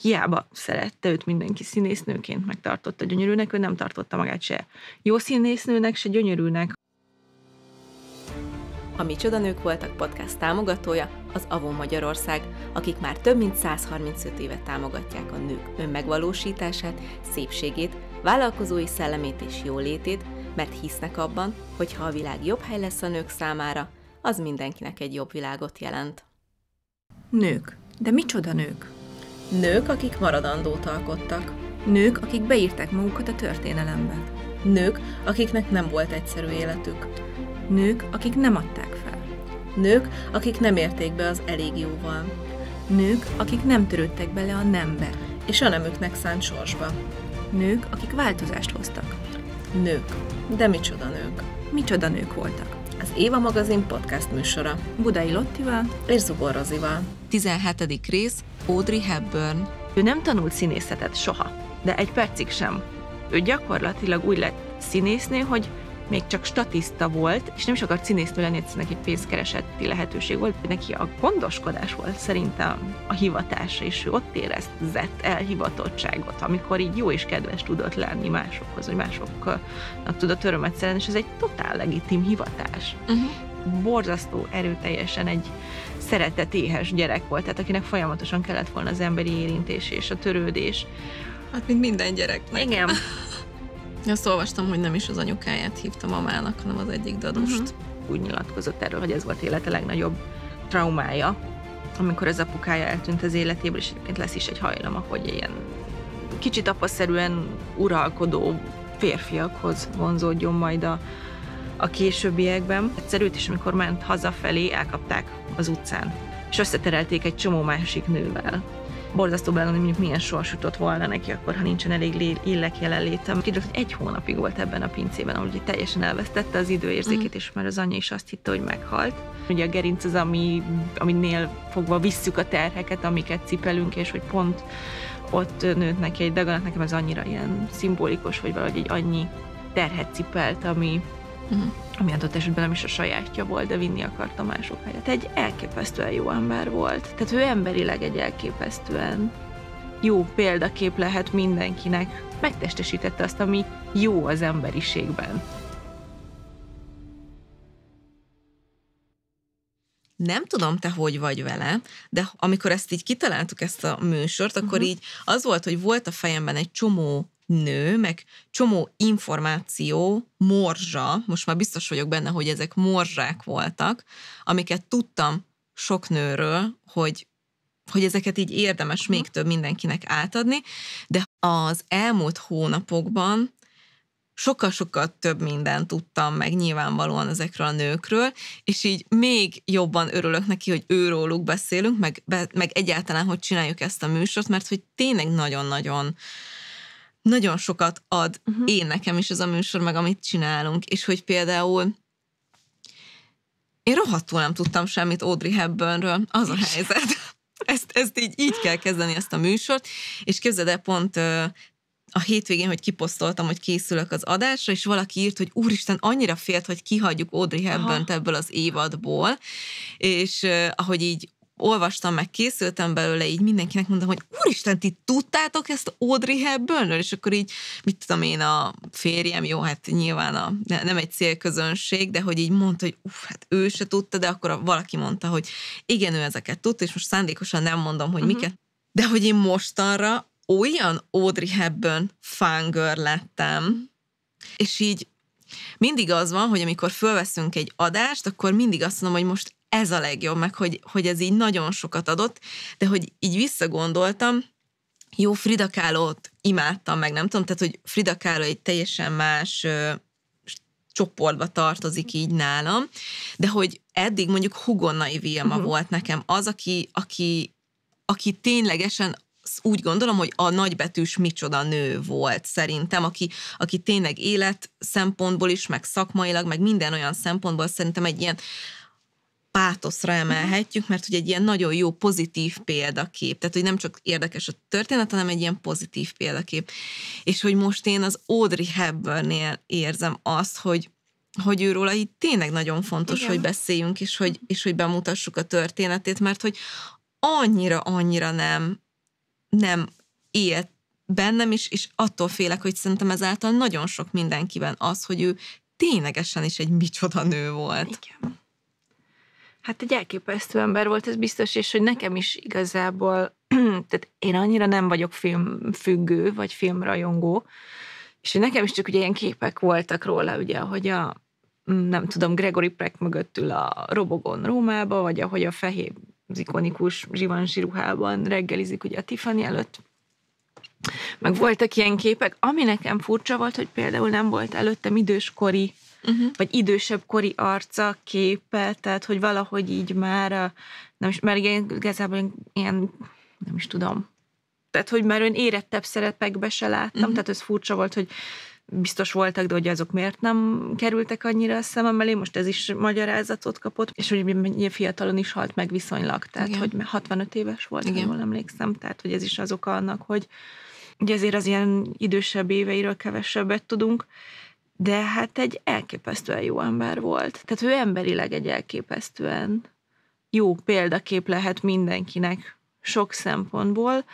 hiába szerette őt mindenki színésznőként, megtartotta gyönyörűnek, ő nem tartotta magát se jó színésznőnek, se gyönyörűnek. A Mi Csoda Nők Voltak podcast támogatója az Avon Magyarország, akik már több mint 135 éve támogatják a nők önmegvalósítását, szépségét, vállalkozói szellemét és jólétét, mert hisznek abban, hogy ha a világ jobb hely lesz a nők számára, az mindenkinek egy jobb világot jelent. Nők. De micsoda nők? Nők, akik maradandót alkottak. Nők, akik beírták magukat a történelembe. Nők, akiknek nem volt egyszerű életük. Nők, akik nem adták fel. Nők, akik nem érték be az elég jóval. Nők, akik nem törődtek bele a nembe. És a nemüknek szánt sorsba. Nők, akik változást hoztak. Nők. De micsoda nők. Micsoda nők voltak. Az Éva magazin podcast műsora. Budai Lottival és Zubor Rozival. 17. rész Audrey Hepburn. Ő nem tanult színészetet soha, de egy percig sem. Ő gyakorlatilag úgy lett színésznő, hogy még csak statiszta volt, és nem is akart színésznő lenni, egyszerűen neki pénzkereseti lehetőség volt, neki a gondoskodás volt szerintem a hivatása és ő ott érezett elhivatottságot, amikor így jó és kedves tudott lenni másokhoz, hogy másoknak tudott örömet szerezni, és ez egy totál legitim hivatás. Uh-huh. Borzasztó erőteljesen egy szeretett éhes gyerek volt, tehát akinek folyamatosan kellett volna az emberi érintés és a törődés. Hát, mint minden gyereknek. Igen. Azt olvastam, hogy nem is az anyukáját hívta mamának, hanem az egyik dadust. Uh-huh. Úgy nyilatkozott erről, hogy ez volt élete legnagyobb traumája, amikor az apukája eltűnt az életéből, és egyébként lesz is egy hajlama, hogy ilyen kicsit apaszerűen uralkodó férfiakhoz vonzódjon majd a, a későbbiekben. Egyszerűt is, amikor ment hazafelé, elkapták az utcán, és összeterelték egy csomó másik nővel. Borzasztó belőle, hogy mondjuk milyen sors jutott volna neki akkor, ha nincsen elég illek jelenlétem. Kiderült, hogy egy hónapig volt ebben a pincében, ahol ugye teljesen elvesztette az időérzékét, mm. és már az anyja is azt hitte, hogy meghalt. Ugye a gerinc az, ami, aminél fogva visszük a terheket, amiket cipelünk, és hogy pont ott nőtt neki egy daganat, nekem ez annyira ilyen szimbolikus, hogy valahogy egy annyi terhet cipelt, ami Mhm. ami adott esetben nem is a sajátja volt, de vinni akarta mások helyet. Egy elképesztően jó ember volt. Tehát ő emberileg egy elképesztően jó példakép lehet mindenkinek. Megtestesítette azt, ami jó az emberiségben. nem tudom, te hogy vagy vele, de amikor ezt így kitaláltuk, ezt a műsort, akkor uh-huh. így az volt, hogy volt a fejemben egy csomó nő, meg csomó információ, morzsa, most már biztos vagyok benne, hogy ezek morzsák voltak, amiket tudtam sok nőről, hogy, hogy ezeket így érdemes még uh-huh. több mindenkinek átadni, de az elmúlt hónapokban sokkal-sokkal több mindent tudtam meg nyilvánvalóan ezekről a nőkről, és így még jobban örülök neki, hogy őróluk beszélünk, meg, meg egyáltalán, hogy csináljuk ezt a műsort, mert hogy tényleg nagyon-nagyon uh, nagyon sokat ad uh-huh. én nekem is ez a műsor, meg amit csinálunk, és hogy például én rohadtul nem tudtam semmit Audrey Hepburnről, az a helyzet. Ezt, ezt így, így kell kezdeni ezt a műsort, és képzeld el pont a hétvégén, hogy kiposztoltam, hogy készülök az adásra, és valaki írt, hogy úristen, annyira félt, hogy kihagyjuk Audrey hepburn ebből az évadból, és ahogy így olvastam, meg készültem belőle, így mindenkinek mondtam, hogy úristen, ti tudtátok ezt Audrey -ről? És akkor így, mit tudom én, a férjem, jó, hát nyilván a, nem egy célközönség, de hogy így mondta, hogy uff, hát ő se tudta, de akkor valaki mondta, hogy igen, ő ezeket tudta, és most szándékosan nem mondom, hogy uh-huh. miket. De hogy én mostanra olyan Audrey Hepburn fangör lettem, és így mindig az van, hogy amikor fölveszünk egy adást, akkor mindig azt mondom, hogy most ez a legjobb, meg hogy, hogy ez így nagyon sokat adott, de hogy így visszagondoltam, jó, Frida kahlo imádtam, meg nem tudom, tehát, hogy Frida Kahlo egy teljesen más ö, csoportba tartozik így nálam, de hogy eddig mondjuk Hugonnai Vilma uh-huh. Mhm. volt nekem az, aki, aki, aki ténylegesen úgy gondolom, hogy a nagybetűs micsoda nő volt szerintem, aki, aki tényleg élet szempontból is, meg szakmailag, meg minden olyan szempontból szerintem egy ilyen pátoszra emelhetjük, mert hogy egy ilyen nagyon jó pozitív példakép, tehát hogy nem csak érdekes a történet, hanem egy ilyen pozitív példakép. És hogy most én az Audrey Hepburnnél érzem azt, hogy hogy őróla itt tényleg nagyon fontos, Igen. hogy beszéljünk, és hogy, és hogy bemutassuk a történetét, mert hogy annyira, annyira nem, nem élt bennem is, és attól félek, hogy szerintem ezáltal nagyon sok mindenkiben az, hogy ő ténylegesen is egy micsoda nő volt. Igen. Hát egy elképesztő ember volt, ez biztos, és hogy nekem is igazából, tehát én annyira nem vagyok filmfüggő, vagy filmrajongó, és hogy nekem is csak ugye ilyen képek voltak róla, ugye, hogy a, nem tudom, Gregory Peck mögöttül a robogon Rómába, vagy ahogy a fehér, az ikonikus zsivansi ruhában reggelizik ugye a Tiffany előtt. Meg voltak ilyen képek, ami nekem furcsa volt, hogy például nem volt előttem időskori uh-huh. vagy idősebb kori arca, képe, tehát hogy valahogy így már, nem is, már igen, igazából ilyen, nem is tudom. Tehát, hogy már olyan érettebb szerepekbe se láttam, uh-huh. tehát ez furcsa volt, hogy biztos voltak, de hogy azok miért nem kerültek annyira a szemem elé, most ez is magyarázatot kapott, és hogy fiatalon is halt meg viszonylag, tehát Igen. hogy 65 éves volt, Igen. jól emlékszem, tehát hogy ez is az oka annak, hogy ugye azért az ilyen idősebb éveiről kevesebbet tudunk, de hát egy elképesztően jó ember volt. Tehát ő emberileg egy elképesztően jó példakép lehet mindenkinek sok szempontból.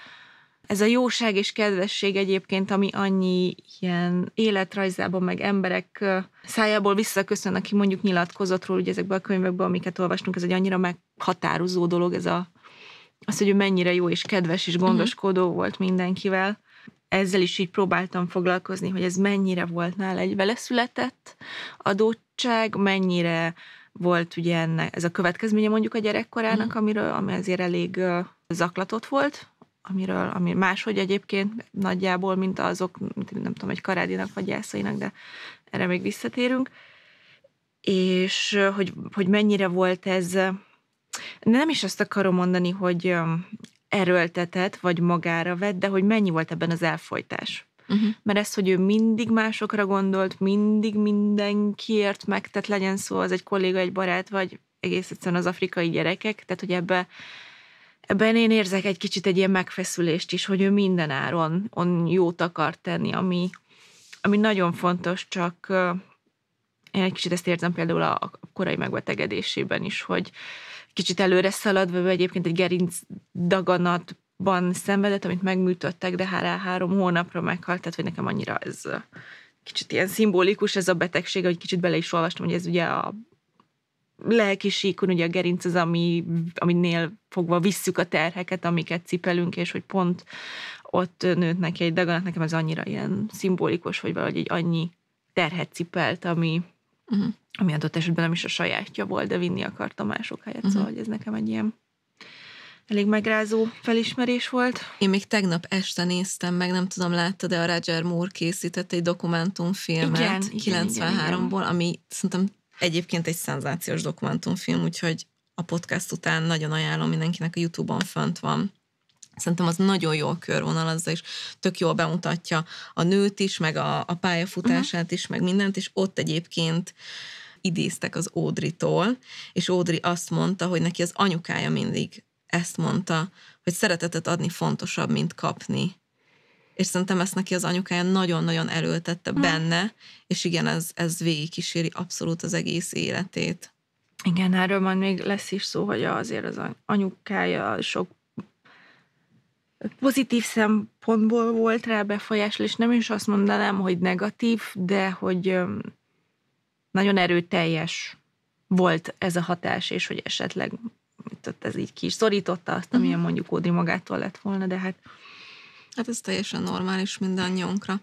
Ez a jóság és kedvesség egyébként, ami annyi ilyen életrajzában, meg emberek szájából visszaköszön, aki mondjuk nyilatkozott róla, ugye ezekből a könyvekben, amiket olvastunk, ez egy annyira meghatározó dolog, ez a, az, hogy ő mennyire jó és kedves és gondoskodó uh-huh. volt mindenkivel ezzel is így próbáltam foglalkozni, hogy ez mennyire volt nála egy veleszületett adottság, mennyire volt ugye ennek, ez a következménye mondjuk a gyerekkorának, mhm. amiről, ami azért elég zaklatott volt, amiről, ami máshogy egyébként nagyjából, mint azok, mint nem tudom, egy karádinak vagy jászainak, de erre még visszatérünk. És hogy, hogy mennyire volt ez, nem is azt akarom mondani, hogy erőltetett, vagy magára vett, de hogy mennyi volt ebben az elfolytás. Uh-huh. Mert ez, hogy ő mindig másokra gondolt, mindig mindenkiért megtett, legyen szó az egy kolléga, egy barát, vagy egész egyszerűen az afrikai gyerekek, tehát hogy ebbe, ebben én érzek egy kicsit egy ilyen megfeszülést is, hogy ő minden áron on jót akar tenni, ami, ami nagyon fontos, csak én egy kicsit ezt érzem például a, a korai megbetegedésében is, hogy kicsit előre szaladva, ő egyébként egy gerinc daganatban szenvedett, amit megműtöttek, de há három hónapra meghalt, tehát hogy nekem annyira ez kicsit ilyen szimbolikus ez a betegség, hogy kicsit bele is olvastam, hogy ez ugye a lelki síkon, ugye a gerinc az, ami, aminél fogva visszük a terheket, amiket cipelünk, és hogy pont ott nőtt neki egy daganat, nekem ez annyira ilyen szimbolikus, hogy valahogy egy annyi terhet cipelt, ami, uh-huh. ami adott esetben nem is a sajátja volt, de vinni akarta mások helyet, uh-huh. szóval hogy ez nekem egy ilyen elég megrázó felismerés volt. Én még tegnap este néztem meg, nem tudom, látta, de a Roger Moore készített egy dokumentumfilmet igen, 93-ból, ami szerintem egyébként egy szenzációs dokumentumfilm, úgyhogy a podcast után nagyon ajánlom mindenkinek, a YouTube-on fönt van. Szerintem az nagyon körvonal, az és tök jól bemutatja a nőt is, meg a, a pályafutását uh-huh. is, meg mindent, és ott egyébként idéztek az Ódritól, és Ódri azt mondta, hogy neki az anyukája mindig ezt mondta, hogy szeretetet adni fontosabb, mint kapni. És szerintem ezt neki az anyukája nagyon-nagyon uh-huh. benne, és igen, ez, ez végigkíséri abszolút az egész életét. Igen, erről majd még lesz is szó, hogy azért az anyukája sok Pozitív szempontból volt rá befolyásol, és nem is azt mondanám, hogy negatív, de hogy nagyon erőteljes volt ez a hatás, és hogy esetleg ott ez így kis szorította azt, amilyen uh-huh. Mhm. mondjuk Ódri magától lett volna, de hát... Hát ez teljesen normális mindannyiunkra.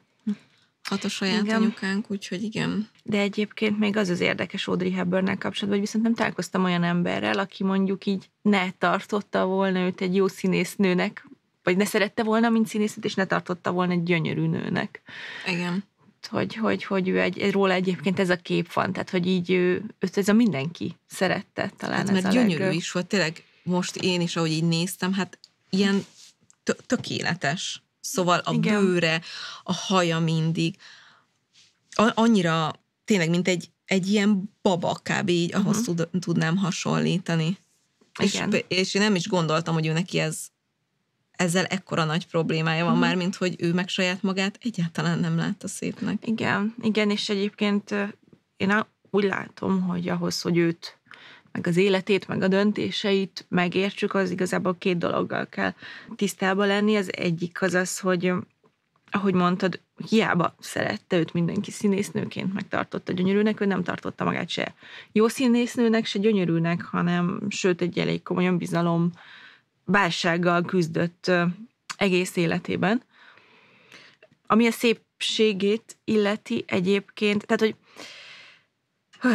Hat a saját igen. anyukánk, úgyhogy igen. De egyébként még az az érdekes Audrey hepburn kapcsolatban, hogy viszont nem találkoztam olyan emberrel, aki mondjuk így ne tartotta volna őt egy jó színésznőnek, vagy ne szerette volna, mint színészet, és ne tartotta volna egy gyönyörű nőnek. Igen. Hogy, hogy, hogy ő egy, róla egyébként ez a kép van, tehát hogy így ő, őt ez a mindenki szerette talán hát, ez mert a gyönyörű leg... is volt, tényleg most én is, ahogy így néztem, hát ilyen tökéletes. Szóval a Igen. bőre, a haja mindig. Annyira tényleg, mint egy, egy ilyen baba kb. így uh-huh. ahhoz mhm. tud, tudnám hasonlítani. Igen. És, és én nem is gondoltam, hogy ő neki ez ezzel ekkora nagy problémája van mm. már, mint hogy ő meg saját magát egyáltalán nem látta szépnek. Igen, igen, és egyébként én úgy látom, hogy ahhoz, hogy őt meg az életét, meg a döntéseit megértsük, az igazából két dologgal kell tisztában lenni. Az egyik az az, hogy ahogy mondtad, hiába szerette őt mindenki színésznőként, megtartotta gyönyörűnek, ő nem tartotta magát se jó színésznőnek, se gyönyörűnek, hanem sőt egy elég komolyan bizalom válsággal küzdött egész életében. Ami a szépségét illeti egyébként, tehát hogy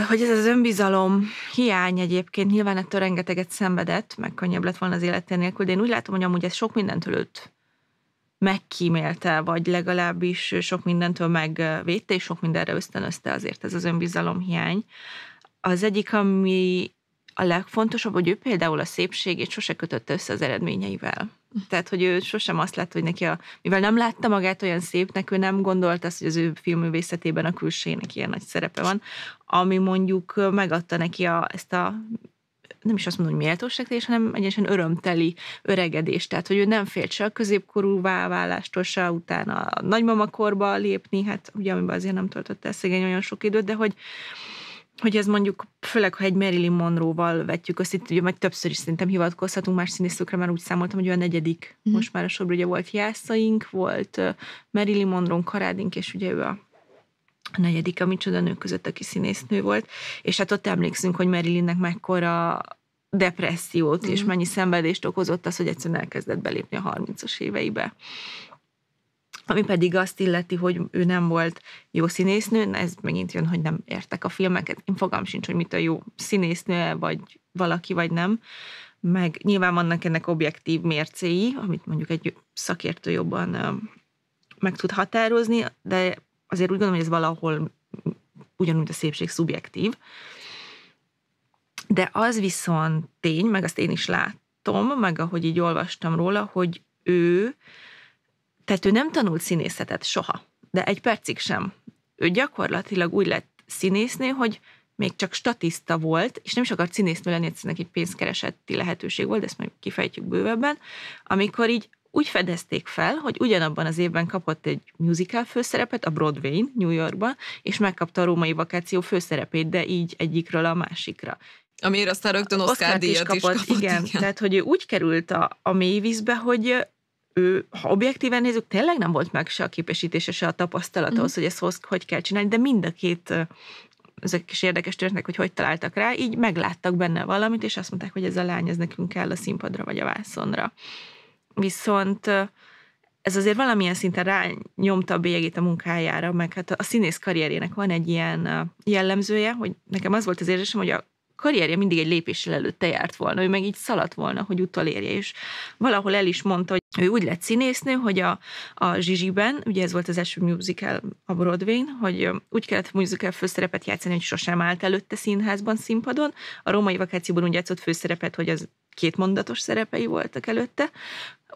hogy ez az önbizalom hiány egyébként, nyilván ettől rengeteget szenvedett, meg könnyebb lett volna az életén nélkül, de én úgy látom, hogy amúgy ez sok mindentől őt megkímélte, vagy legalábbis sok mindentől megvédte, és sok mindenre ösztönözte azért ez az önbizalom hiány. Az egyik, ami a legfontosabb, hogy ő például a szépségét sose kötötte össze az eredményeivel. Tehát, hogy ő sosem azt lett, hogy neki a, mivel nem látta magát olyan szépnek, ő nem gondolta azt, hogy az ő filmművészetében a külsének ilyen nagy szerepe van, ami mondjuk megadta neki a, ezt a nem is azt mondom, hogy méltóságtérés, hanem egyesen örömteli öregedés. Tehát, hogy ő nem félt se a középkorú válástól, se utána a nagymama korba lépni, hát ugye, amiben azért nem töltötte el szegény olyan sok időt, de hogy, hogy ez mondjuk, főleg ha egy Marilyn Monroe-val vetjük össze, itt ugye meg többször is szerintem hivatkozhatunk más színészőkre, mert úgy számoltam, hogy a negyedik mm. most már a sorban, ugye volt Jászaink, volt Marilyn Monroe Karádink, és ugye ő a a negyedik, a micsoda nő között, aki színésznő volt, és hát ott emlékszünk, hogy Marilynnek mekkora depressziót mm. és mhm. mennyi szenvedést okozott az, hogy egyszerűen elkezdett belépni a 30-as éveibe. Ami pedig azt illeti, hogy ő nem volt jó színésznő, ez megint jön, hogy nem értek a filmeket. Én fogalm sincs, hogy mit a jó színésznő, -e vagy valaki, vagy nem. Meg nyilván vannak ennek objektív mércéi, amit mondjuk egy szakértő jobban meg tud határozni, de azért úgy gondolom, hogy ez valahol ugyanúgy a szépség szubjektív. De az viszont tény, meg azt én is láttam, meg ahogy így olvastam róla, hogy ő tehát ő nem tanult színészetet soha, de egy percig sem. Ő gyakorlatilag úgy lett színészné, hogy még csak statiszta volt, és nem is akart színésznő lenni, egyszerűen neki pénzkereseti lehetőség volt, de ezt majd kifejtjük bővebben, amikor így úgy fedezték fel, hogy ugyanabban az évben kapott egy musical főszerepet a broadway New Yorkban, és megkapta a római vakáció főszerepét, de így egyikről a másikra. Amiért aztán rögtön Oscar, Oscar díjat is kapott, is kapott igen, igen, tehát hogy ő úgy került a, a mélyvízbe, hogy ő, ha objektíven nézzük, tényleg nem volt meg se a képesítése, se a tapasztalat mm. hogy ezt hoz, hogy kell csinálni, de mind a két ezek is érdekes történetek, hogy hogy találtak rá, így megláttak benne valamit, és azt mondták, hogy ez a lány, ez nekünk kell a színpadra vagy a vászonra. Viszont ez azért valamilyen szinten rányomta a bélyegét a munkájára, meg hát a színész karrierének van egy ilyen jellemzője, hogy nekem az volt az érzésem, hogy a karrierje mindig egy lépéssel előtte járt volna, ő meg így szaladt volna, hogy utolérje, és valahol el is mondta, hogy ő úgy lett színésznő, hogy a, a Zsizsiben, ugye ez volt az első musical a Broadway-n, hogy úgy kellett musical főszerepet játszani, hogy sosem állt előtte színházban, színpadon. A római vakációban úgy játszott főszerepet, hogy az két mondatos szerepei voltak előtte.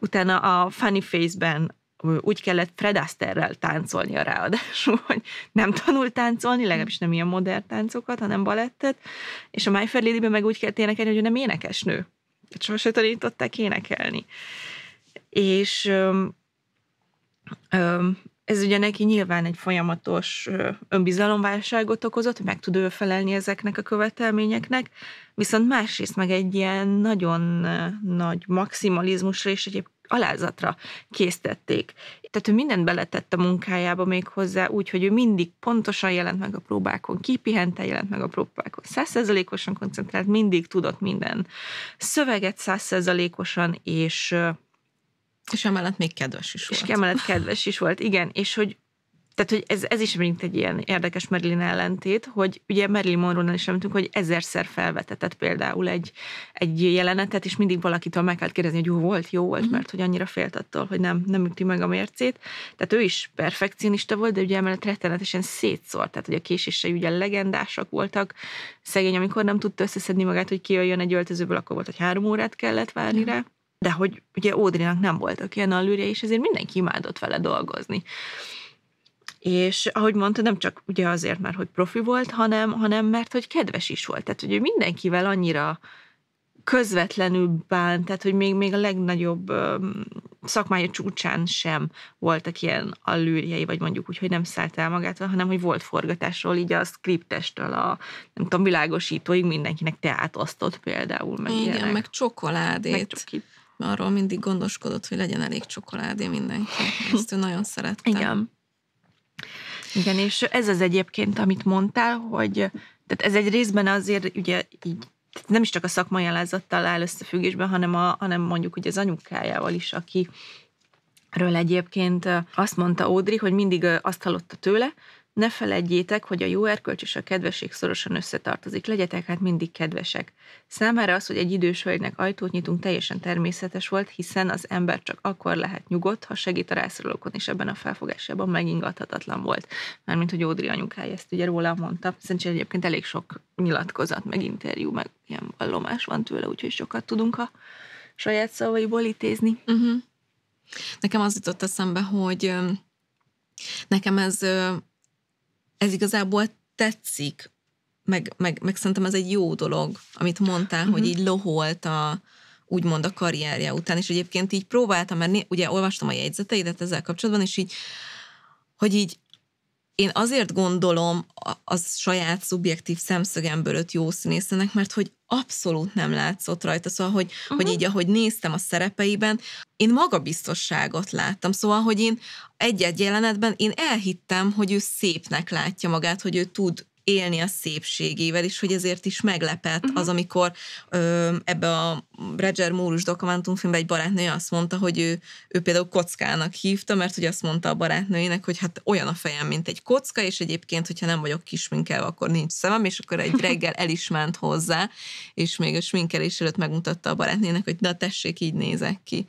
Utána a Funny Face-ben úgy kellett Fred Asterrel táncolnia ráadásul, hogy nem tanult táncolni, legalábbis nem ilyen modern táncokat, hanem balettet, és a My Fair Lady-ben meg úgy kellett énekelni, hogy nem énekesnő. Sose tanították énekelni. És öm, öm, ez ugye neki nyilván egy folyamatos önbizalomválságot okozott, hogy meg tud ő felelni ezeknek a követelményeknek, viszont másrészt meg egy ilyen nagyon nagy maximalizmusra és egyéb alázatra késztették. Tehát ő mindent beletett a munkájába még hozzá, úgy, hogy ő mindig pontosan jelent meg a próbákon, kipihente jelent meg a próbákon, százszerzalékosan koncentrált, mindig tudott minden szöveget százszerzalékosan, és és emellett még kedves is volt. És emellett kedves is volt, igen. És hogy tehát, hogy ez, ez is mint egy ilyen érdekes Marilyn ellentét, hogy ugye Marilyn Monroe-nál is említünk, hogy ezerszer felvetetett például egy, egy jelenetet, és mindig valakitől meg kell kérdezni, hogy jó volt, jó volt, mm-hmm. mert hogy annyira félt attól, hogy nem, nem üti meg a mércét. Tehát ő is perfekcionista volt, de ugye emellett rettenetesen szétszórt, tehát hogy a késései ugye legendásak voltak. Szegény, amikor nem tudta összeszedni magát, hogy kijöjjön egy öltözőből, akkor volt, hogy három órát kellett várni mm. rá. De hogy ugye Ódrinak nem voltak ilyen allőrje, és ezért mindenki imádott vele dolgozni. És ahogy mondta, nem csak ugye azért, mert hogy profi volt, hanem, hanem mert hogy kedves is volt. Tehát, hogy ő mindenkivel annyira közvetlenül bánt, tehát, hogy még, még a legnagyobb um, szakmája csúcsán sem voltak ilyen allűrjei, vagy mondjuk úgy, hogy nem szállt el magát, hanem hogy volt forgatásról, így a skriptestől a, nem tudom, világosítóig mindenkinek te átosztott például, meg Igen, ilyenek. meg csokoládét. Meg csoki. Arról mindig gondoskodott, hogy legyen elég csokoládé mindenki. Ezt ő nagyon szerette. Igen. Igen, és ez az egyébként, amit mondtál, hogy tehát ez egy részben azért ugye így nem is csak a szakmai alázattal áll összefüggésben, hanem, a, hanem mondjuk ugye az anyukájával is, aki ről egyébként azt mondta Ódri, hogy mindig azt hallotta tőle, ne feledjétek, hogy a jó erkölcs és a kedvesség szorosan összetartozik. Legyetek hát mindig kedvesek. Számára az, hogy egy idős hölgynek ajtót nyitunk, teljesen természetes volt, hiszen az ember csak akkor lehet nyugodt, ha segít a rászorulókon, és ebben a felfogásában megingathatatlan volt. Mármint, hogy Ódri anyukája ezt ugye róla mondta. Szerintem egyébként elég sok nyilatkozat, meg interjú, meg ilyen vallomás van tőle, úgyhogy sokat tudunk a saját szavaiból ítézni. Uh-huh. Mhm. Nekem az jutott eszembe, hogy nekem ez ez igazából tetszik, meg, meg, meg szerintem ez egy jó dolog, amit mondtál, uh-huh. hogy mhm. így loholt a, úgymond a karrierje után, és egyébként így próbáltam, mert ugye olvastam a jegyzeteidet ezzel kapcsolatban, és így, hogy így én azért gondolom az saját szubjektív szemszögemből öt jó színészenek, mert hogy abszolút nem látszott rajta, szóval, hogy, uh-huh. hogy így, ahogy néztem a szerepeiben, én magabiztosságot láttam, szóval, hogy én egy-egy jelenetben én elhittem, hogy ő szépnek látja magát, hogy ő tud élni a szépségével, és hogy ezért is meglepett uh-huh. az, amikor ö, ebbe a Roger Moore-us dokumentumfilmbe egy barátnője azt mondta, hogy ő, ő például kockának hívta, mert hogy azt mondta a barátnőjének, hogy hát olyan a fejem, mint egy kocka, és egyébként, hogyha nem vagyok kisminkelve, akkor nincs szemem, és akkor egy reggel el is ment hozzá, és még a sminkelés előtt megmutatta a barátnőnek, hogy na tessék, így nézek ki.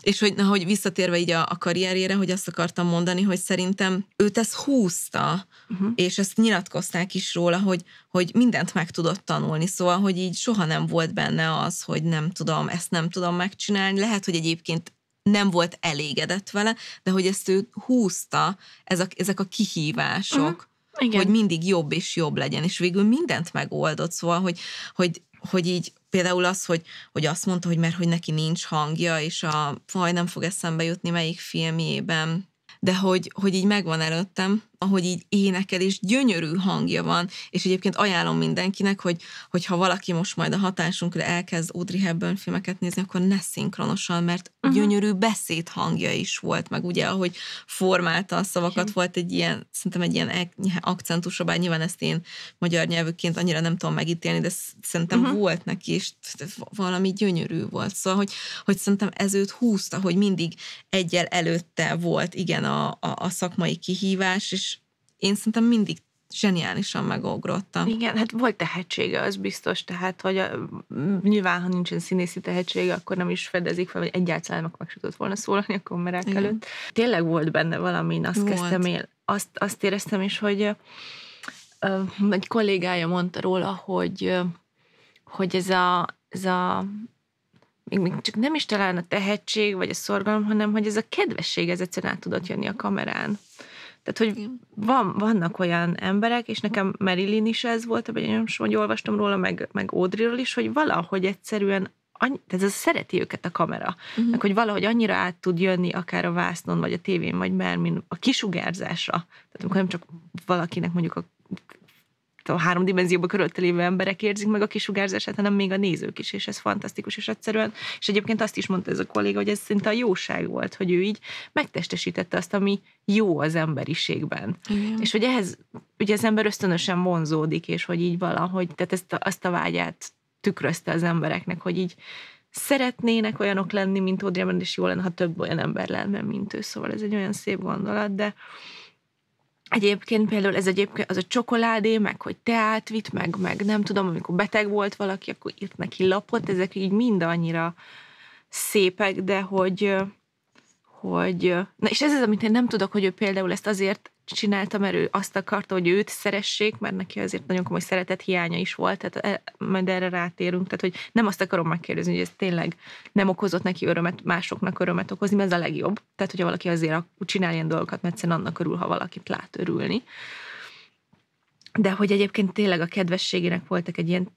És hogy, na, hogy visszatérve így a, a karrierjére, hogy azt akartam mondani, hogy szerintem őt ez húzta, uh-huh. és ezt nyilatkozták is róla, hogy, hogy mindent meg tudott tanulni, szóval, hogy így soha nem volt benne az, hogy nem tudom, ezt nem tudom megcsinálni. Lehet, hogy egyébként nem volt elégedett vele, de hogy ezt ő húzta, ez a, ezek a kihívások, uh-huh. Igen. hogy mindig jobb és jobb legyen, és végül mindent megoldott, szóval, hogy, hogy, hogy így például az, hogy, hogy azt mondta, hogy mert hogy neki nincs hangja, és a faj nem fog eszembe jutni melyik filmjében, de hogy, hogy így megvan előttem, ahogy így énekel, és gyönyörű hangja van, és egyébként ajánlom mindenkinek, hogy, hogy ha valaki most majd a hatásunkra elkezd Audrey Hepburn filmeket nézni, akkor ne szinkronosan, mert uh-huh. gyönyörű beszéd hangja is volt, meg ugye, ahogy formálta a szavakat, okay. volt egy ilyen, szerintem egy ilyen akcentusra, bár nyilván ezt én magyar nyelvükként annyira nem tudom megítélni, de szerintem uh-huh. volt neki, és valami gyönyörű volt. Szóval, hogy, hogy szerintem ez őt húzta, hogy mindig egyel előtte volt, igen, a, a, a szakmai kihívás, és én szerintem mindig zseniálisan megugrottam. Igen, hát volt tehetsége, az biztos, tehát, hogy a, nyilván, ha nincsen színészi tehetsége, akkor nem is fedezik fel, hogy egyáltalán meg se tudott volna szólalni a kamerák Igen. előtt. Tényleg volt benne valami, én azt volt. kezdtem én, azt, azt éreztem is, hogy ö, egy kollégája mondta róla, hogy, hogy ez a, ez a még, még csak nem is talán a tehetség, vagy a szorgalom, hanem hogy ez a kedvesség, ez egyszerűen át tudott jönni a kamerán. Tehát, hogy van, vannak olyan emberek, és nekem Marilyn is ez volt, vagy hogy olvastam róla, meg, meg Audrey-ról is, hogy valahogy egyszerűen annyi, tehát ez szereti őket a kamera, uh-huh. meg hogy valahogy annyira át tud jönni akár a vásznon, vagy a tévén, vagy bármin, a kisugárzásra. Tehát amikor nem csak valakinek mondjuk a a három dimenzióba körülötte emberek érzik meg a kisugárzását, hanem még a nézők is, és ez fantasztikus, és egyszerűen, és egyébként azt is mondta ez a kolléga, hogy ez szinte a jóság volt, hogy ő így megtestesítette azt, ami jó az emberiségben. Igen. És hogy ehhez ugye az ember ösztönösen vonzódik, és hogy így valahogy, tehát ezt a, azt a vágyát tükrözte az embereknek, hogy így szeretnének olyanok lenni, mint Audrey és jó lenne, ha több olyan ember lenne, mint ő, szóval ez egy olyan szép gondolat, de Egyébként például ez egyébként az a csokoládé, meg hogy teát vitt, meg, meg nem tudom, amikor beteg volt valaki, akkor írt neki lapot, ezek így mind annyira szépek, de hogy, hogy na és ez az, amit én nem tudok, hogy ő például ezt azért csinálta, mert ő azt akarta, hogy őt szeressék, mert neki azért nagyon komoly szeretet hiánya is volt, tehát e, majd erre rátérünk, tehát hogy nem azt akarom megkérdezni, hogy ez tényleg nem okozott neki örömet, másoknak örömet okozni, mert ez a legjobb. Tehát, hogyha valaki azért csinál ilyen dolgokat, mert egyszerűen annak örül, ha valakit lát örülni. De hogy egyébként tényleg a kedvességének voltak egy ilyen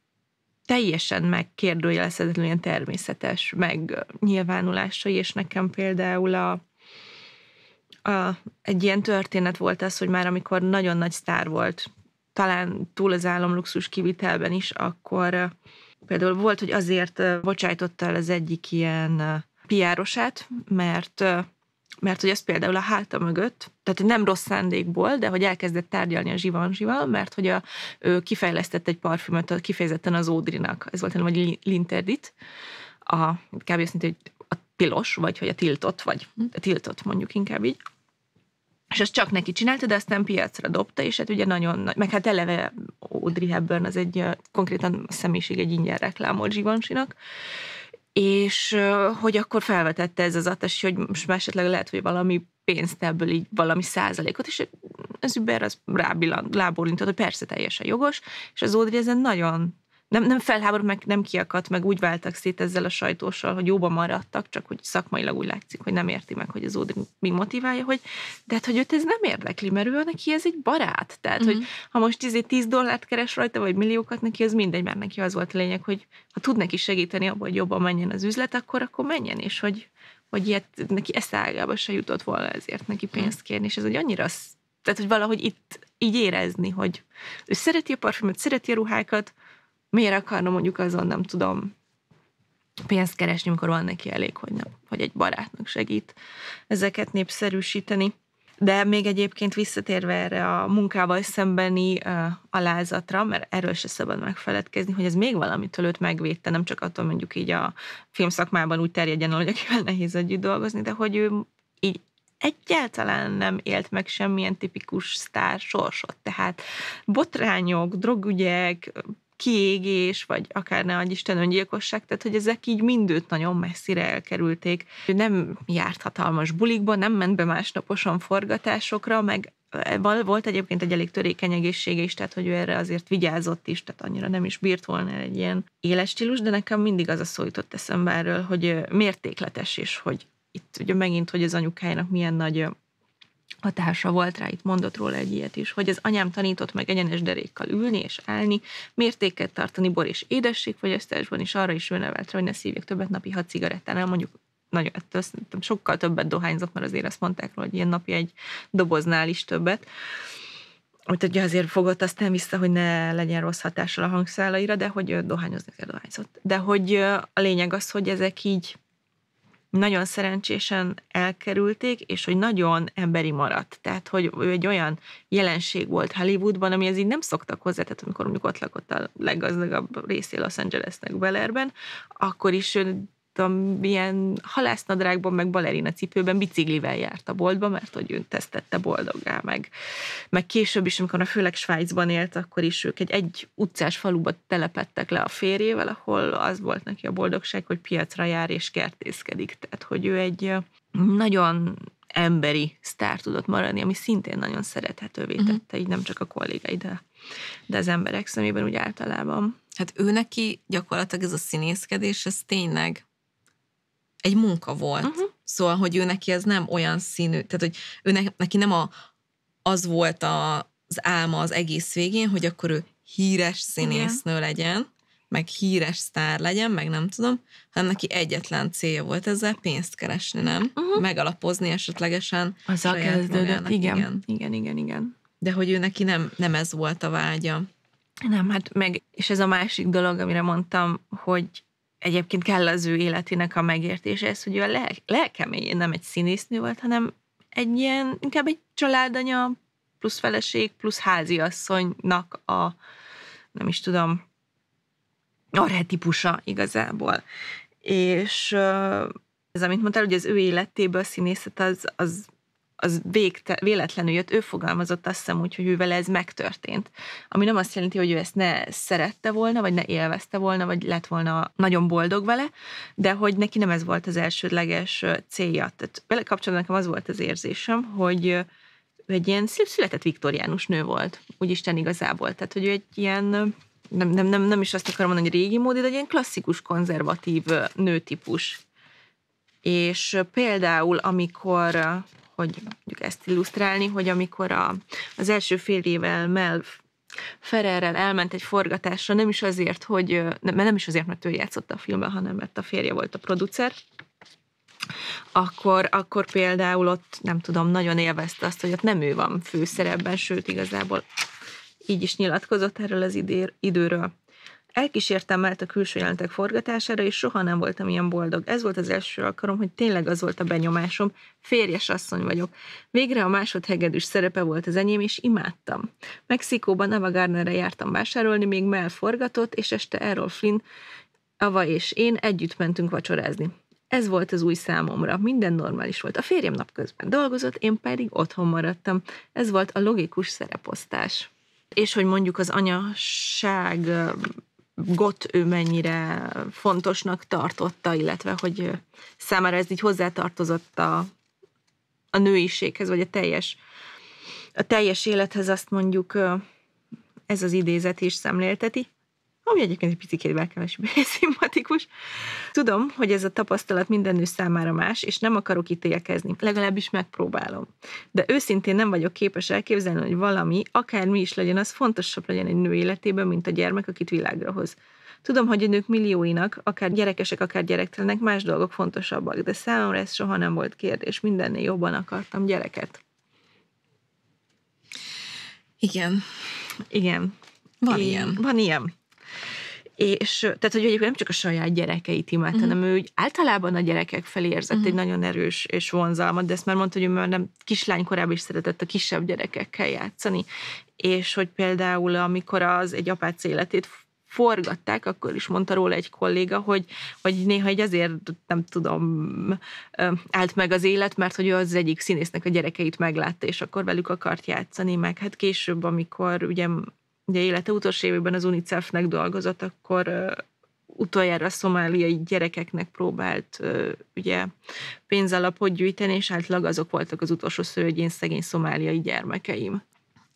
teljesen megkérdőjelezhetetlen ilyen természetes megnyilvánulásai, és nekem például a, a, egy ilyen történet volt ez, hogy már amikor nagyon nagy sztár volt, talán túl az állom luxus kivitelben is, akkor például volt, hogy azért bocsájtotta el az egyik ilyen piárosát, mert mert hogy ez például a háta mögött, tehát nem rossz szándékból, de hogy elkezdett tárgyalni a Zsivanzsival, mert hogy a, ő kifejlesztett egy parfümöt kifejezetten az Ódrinak, ez volt, hogy Linterdit, a, kb. azt mondta, hogy a tilos, vagy hogy a tiltott, vagy a tiltott mondjuk inkább így, és azt csak neki csinálta, de aztán piacra dobta, és hát ugye nagyon nagy, meg hát eleve Audrey Hepburn az egy konkrétan személyiség egy ingyen reklámol givenchy és hogy akkor felvetette ez az atas, hogy most már esetleg lehet, hogy valami pénzt ebből így valami százalékot, és az Uber az rábillant, lábólintott, hogy persze teljesen jogos, és az Audrey ezen nagyon nem, nem felháború, meg nem kiakadt, meg úgy váltak szét ezzel a sajtóssal, hogy jóban maradtak, csak hogy szakmailag úgy látszik, hogy nem érti meg, hogy az Ódi mi motiválja, hogy de hát, hogy őt ez nem érdekli, mert ő neki ez egy barát. Tehát, mm-hmm. hogy mhm. ha most 10 izé tíz dollárt keres rajta, vagy milliókat, neki az mindegy, mert neki az volt a lényeg, hogy ha tud neki segíteni abban, hogy jobban menjen az üzlet, akkor, akkor menjen, és hogy, hogy ilyet, neki eszágába se jutott volna ezért neki mhm. pénzt kérni, és ez egy annyira tehát, hogy valahogy itt így érezni, hogy ő szereti a parfümöt, szereti a ruhákat, miért akarna mondjuk azon, nem tudom, pénzt keresni, amikor van neki elég, hogy, nem, hogy egy barátnak segít ezeket népszerűsíteni. De még egyébként visszatérve erre a munkával szembeni uh, alázatra, mert erről se szabad megfeledkezni, hogy ez még valamitől őt megvédte, nem csak attól mondjuk így a filmszakmában úgy terjedjen, hogy akivel nehéz együtt dolgozni, de hogy ő így egyáltalán nem élt meg semmilyen tipikus sztár sorsot. Tehát botrányok, drogügyek, kiégés, vagy akár ne Isten öngyilkosság, tehát hogy ezek így mindőt nagyon messzire elkerülték. Ő nem járt hatalmas bulikba, nem ment be másnaposan forgatásokra, meg e, volt egyébként egy elég törékeny egészsége is, tehát hogy ő erre azért vigyázott is, tehát annyira nem is bírt volna egy ilyen éles stílus, de nekem mindig az a szó jutott eszembe erről, hogy mértékletes is, hogy itt ugye megint, hogy az anyukájának milyen nagy hatása volt rá, itt mondott róla egy ilyet is, hogy az anyám tanított meg egyenes derékkal ülni és állni, mértéket tartani bor és édességfogyasztásban, és arra is ő nevelt rá, hogy ne szívjak többet napi hat cigarettánál, mondjuk nagyon, ettől hát sokkal többet dohányzott, mert azért azt mondták róla, hogy ilyen napi egy doboznál is többet. Úgyhogy azért fogott aztán vissza, hogy ne legyen rossz hatással a hangszálaira, de hogy dohányozni kell dohányzott. De hogy a lényeg az, hogy ezek így nagyon szerencsésen elkerülték, és hogy nagyon emberi maradt. Tehát, hogy ő egy olyan jelenség volt Hollywoodban, ami az így nem szoktak hozzá, tehát amikor mondjuk ott lakott a leggazdagabb részé Los Angelesnek, Belerben, akkor is ő láttam, ilyen halásznadrágban, meg balerina cipőben biciklivel járt a boltba, mert hogy őt tesztette boldoggá, meg, meg később is, amikor a főleg Svájcban élt, akkor is ők egy, egy utcás faluba telepettek le a férjével, ahol az volt neki a boldogság, hogy piacra jár és kertészkedik. Tehát, hogy ő egy nagyon emberi sztár tudott maradni, ami szintén nagyon szerethetővé mhm. tette, uh-huh. így nem csak a kollégai, de, de az emberek szemében úgy általában. Hát ő neki gyakorlatilag ez a színészkedés, ez tényleg egy munka volt. Uh-huh. Szóval, hogy ő neki ez nem olyan színű, tehát, hogy ő ne, neki nem a, az volt a, az álma az egész végén, hogy akkor ő híres színésznő Igen. legyen, meg híres sztár legyen, meg nem tudom, hanem neki egyetlen célja volt ezzel pénzt keresni, nem? Uh-huh. Megalapozni esetlegesen. a kezdődött, igen. igen. Igen, igen, igen. De hogy ő neki nem, nem ez volt a vágya. Nem, hát meg, és ez a másik dolog, amire mondtam, hogy egyébként kell az ő életének a megértése, ez, hogy ő a lel- lelkemény nem egy színésznő volt, hanem egy ilyen, inkább egy családanya, plusz feleség, plusz háziasszonynak a, nem is tudom, arhetipusa igazából. És ez, amit mondtál, hogy az ő életéből a színészet az, az az végte, véletlenül jött, ő fogalmazott azt hiszem úgy, hogy ő vele ez megtörtént. Ami nem azt jelenti, hogy ő ezt ne szerette volna, vagy ne élvezte volna, vagy lett volna nagyon boldog vele, de hogy neki nem ez volt az elsődleges célja. Tehát vele kapcsolatban nekem az volt az érzésem, hogy egy ilyen született viktoriánus nő volt, úgy Isten igazából. Tehát, hogy ő egy ilyen nem, nem, nem, nem is azt akarom mondani, hogy régi módi, de egy ilyen klasszikus, konzervatív nőtípus. És például, amikor hogy mondjuk ezt illusztrálni, hogy amikor a, az első fél évvel Mel Ferrerrel elment egy forgatásra, nem is azért, hogy, nem, nem is azért, mert ő játszott a filmben, hanem mert a férje volt a producer, akkor, akkor például ott, nem tudom, nagyon élvezte azt, hogy ott nem ő van főszerepben, sőt, igazából így is nyilatkozott erről az idő, időről elkísértem át a külső jelentek forgatására, és soha nem voltam ilyen boldog. Ez volt az első alkalom, hogy tényleg az volt a benyomásom, férjes asszony vagyok. Végre a másodhegedűs szerepe volt az enyém, és imádtam. Mexikóban Ava Gardnerre jártam vásárolni, még Mel forgatott, és este Errol Flynn, Ava és én együtt mentünk vacsorázni. Ez volt az új számomra, minden normális volt. A férjem napközben dolgozott, én pedig otthon maradtam. Ez volt a logikus szereposztás. És hogy mondjuk az anyaság Gott ő mennyire fontosnak tartotta, illetve hogy számára ez így hozzátartozott a, a nőiséghez, vagy a teljes, a teljes élethez azt mondjuk ez az idézet is szemlélteti ami egyébként egy picikével kevesebb szimpatikus. Tudom, hogy ez a tapasztalat minden nő számára más, és nem akarok ítélkezni, legalábbis megpróbálom. De őszintén nem vagyok képes elképzelni, hogy valami, akármi is legyen, az fontosabb legyen egy nő életében, mint a gyermek, akit világra hoz. Tudom, hogy a nők millióinak, akár gyerekesek, akár gyerektelenek, más dolgok fontosabbak, de számomra ez soha nem volt kérdés, mindennél jobban akartam gyereket. Igen. Igen. Van ilyen. Van ilyen és tehát, hogy egyébként nem csak a saját gyerekeit imádta, uh-huh. hanem ő úgy általában a gyerekek felé érzett uh-huh. egy mhm. nagyon erős és vonzalmat, de ezt már mondta, hogy ő már nem kislány korábban is szeretett a kisebb gyerekekkel játszani, és hogy például amikor az egy apát életét forgatták, akkor is mondta róla egy kolléga, hogy, hogy néha egy azért nem tudom, állt meg az élet, mert hogy ő az egyik színésznek a gyerekeit meglátta, és akkor velük akart játszani, meg hát később, amikor ugye ugye élete utolsó évében az UNICEF-nek dolgozott, akkor uh, utoljára szomáliai gyerekeknek próbált uh, ugye pénzalapot gyűjteni, és általában azok voltak az utolsó szörgyén szegény szomáliai gyermekeim.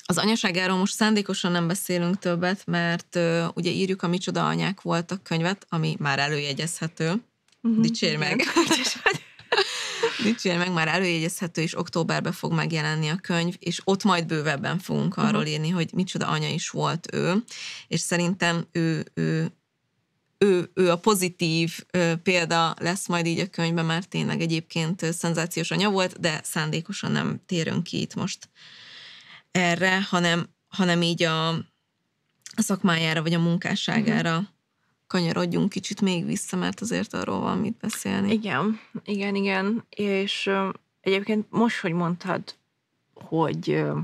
Az anyaságáról most szándékosan nem beszélünk többet, mert uh, ugye írjuk a Micsoda anyák voltak könyvet, ami már előjegyezhető. Uh-huh. Dicsérj meg! Nincs ilyen, meg már előjegyezhető, és októberben fog megjelenni a könyv, és ott majd bővebben fogunk mhm. arról írni, hogy micsoda anya is volt ő, és szerintem ő, ő, ő, ő a pozitív példa lesz majd így a könyvben, mert tényleg egyébként szenzációs anya volt, de szándékosan nem térünk ki itt most erre, hanem, hanem így a, a szakmájára vagy a munkásságára kanyarodjunk kicsit még vissza, mert azért arról van mit beszélni. Igen, igen, igen. És ö, egyébként most, hogy mondtad, hogy, ö,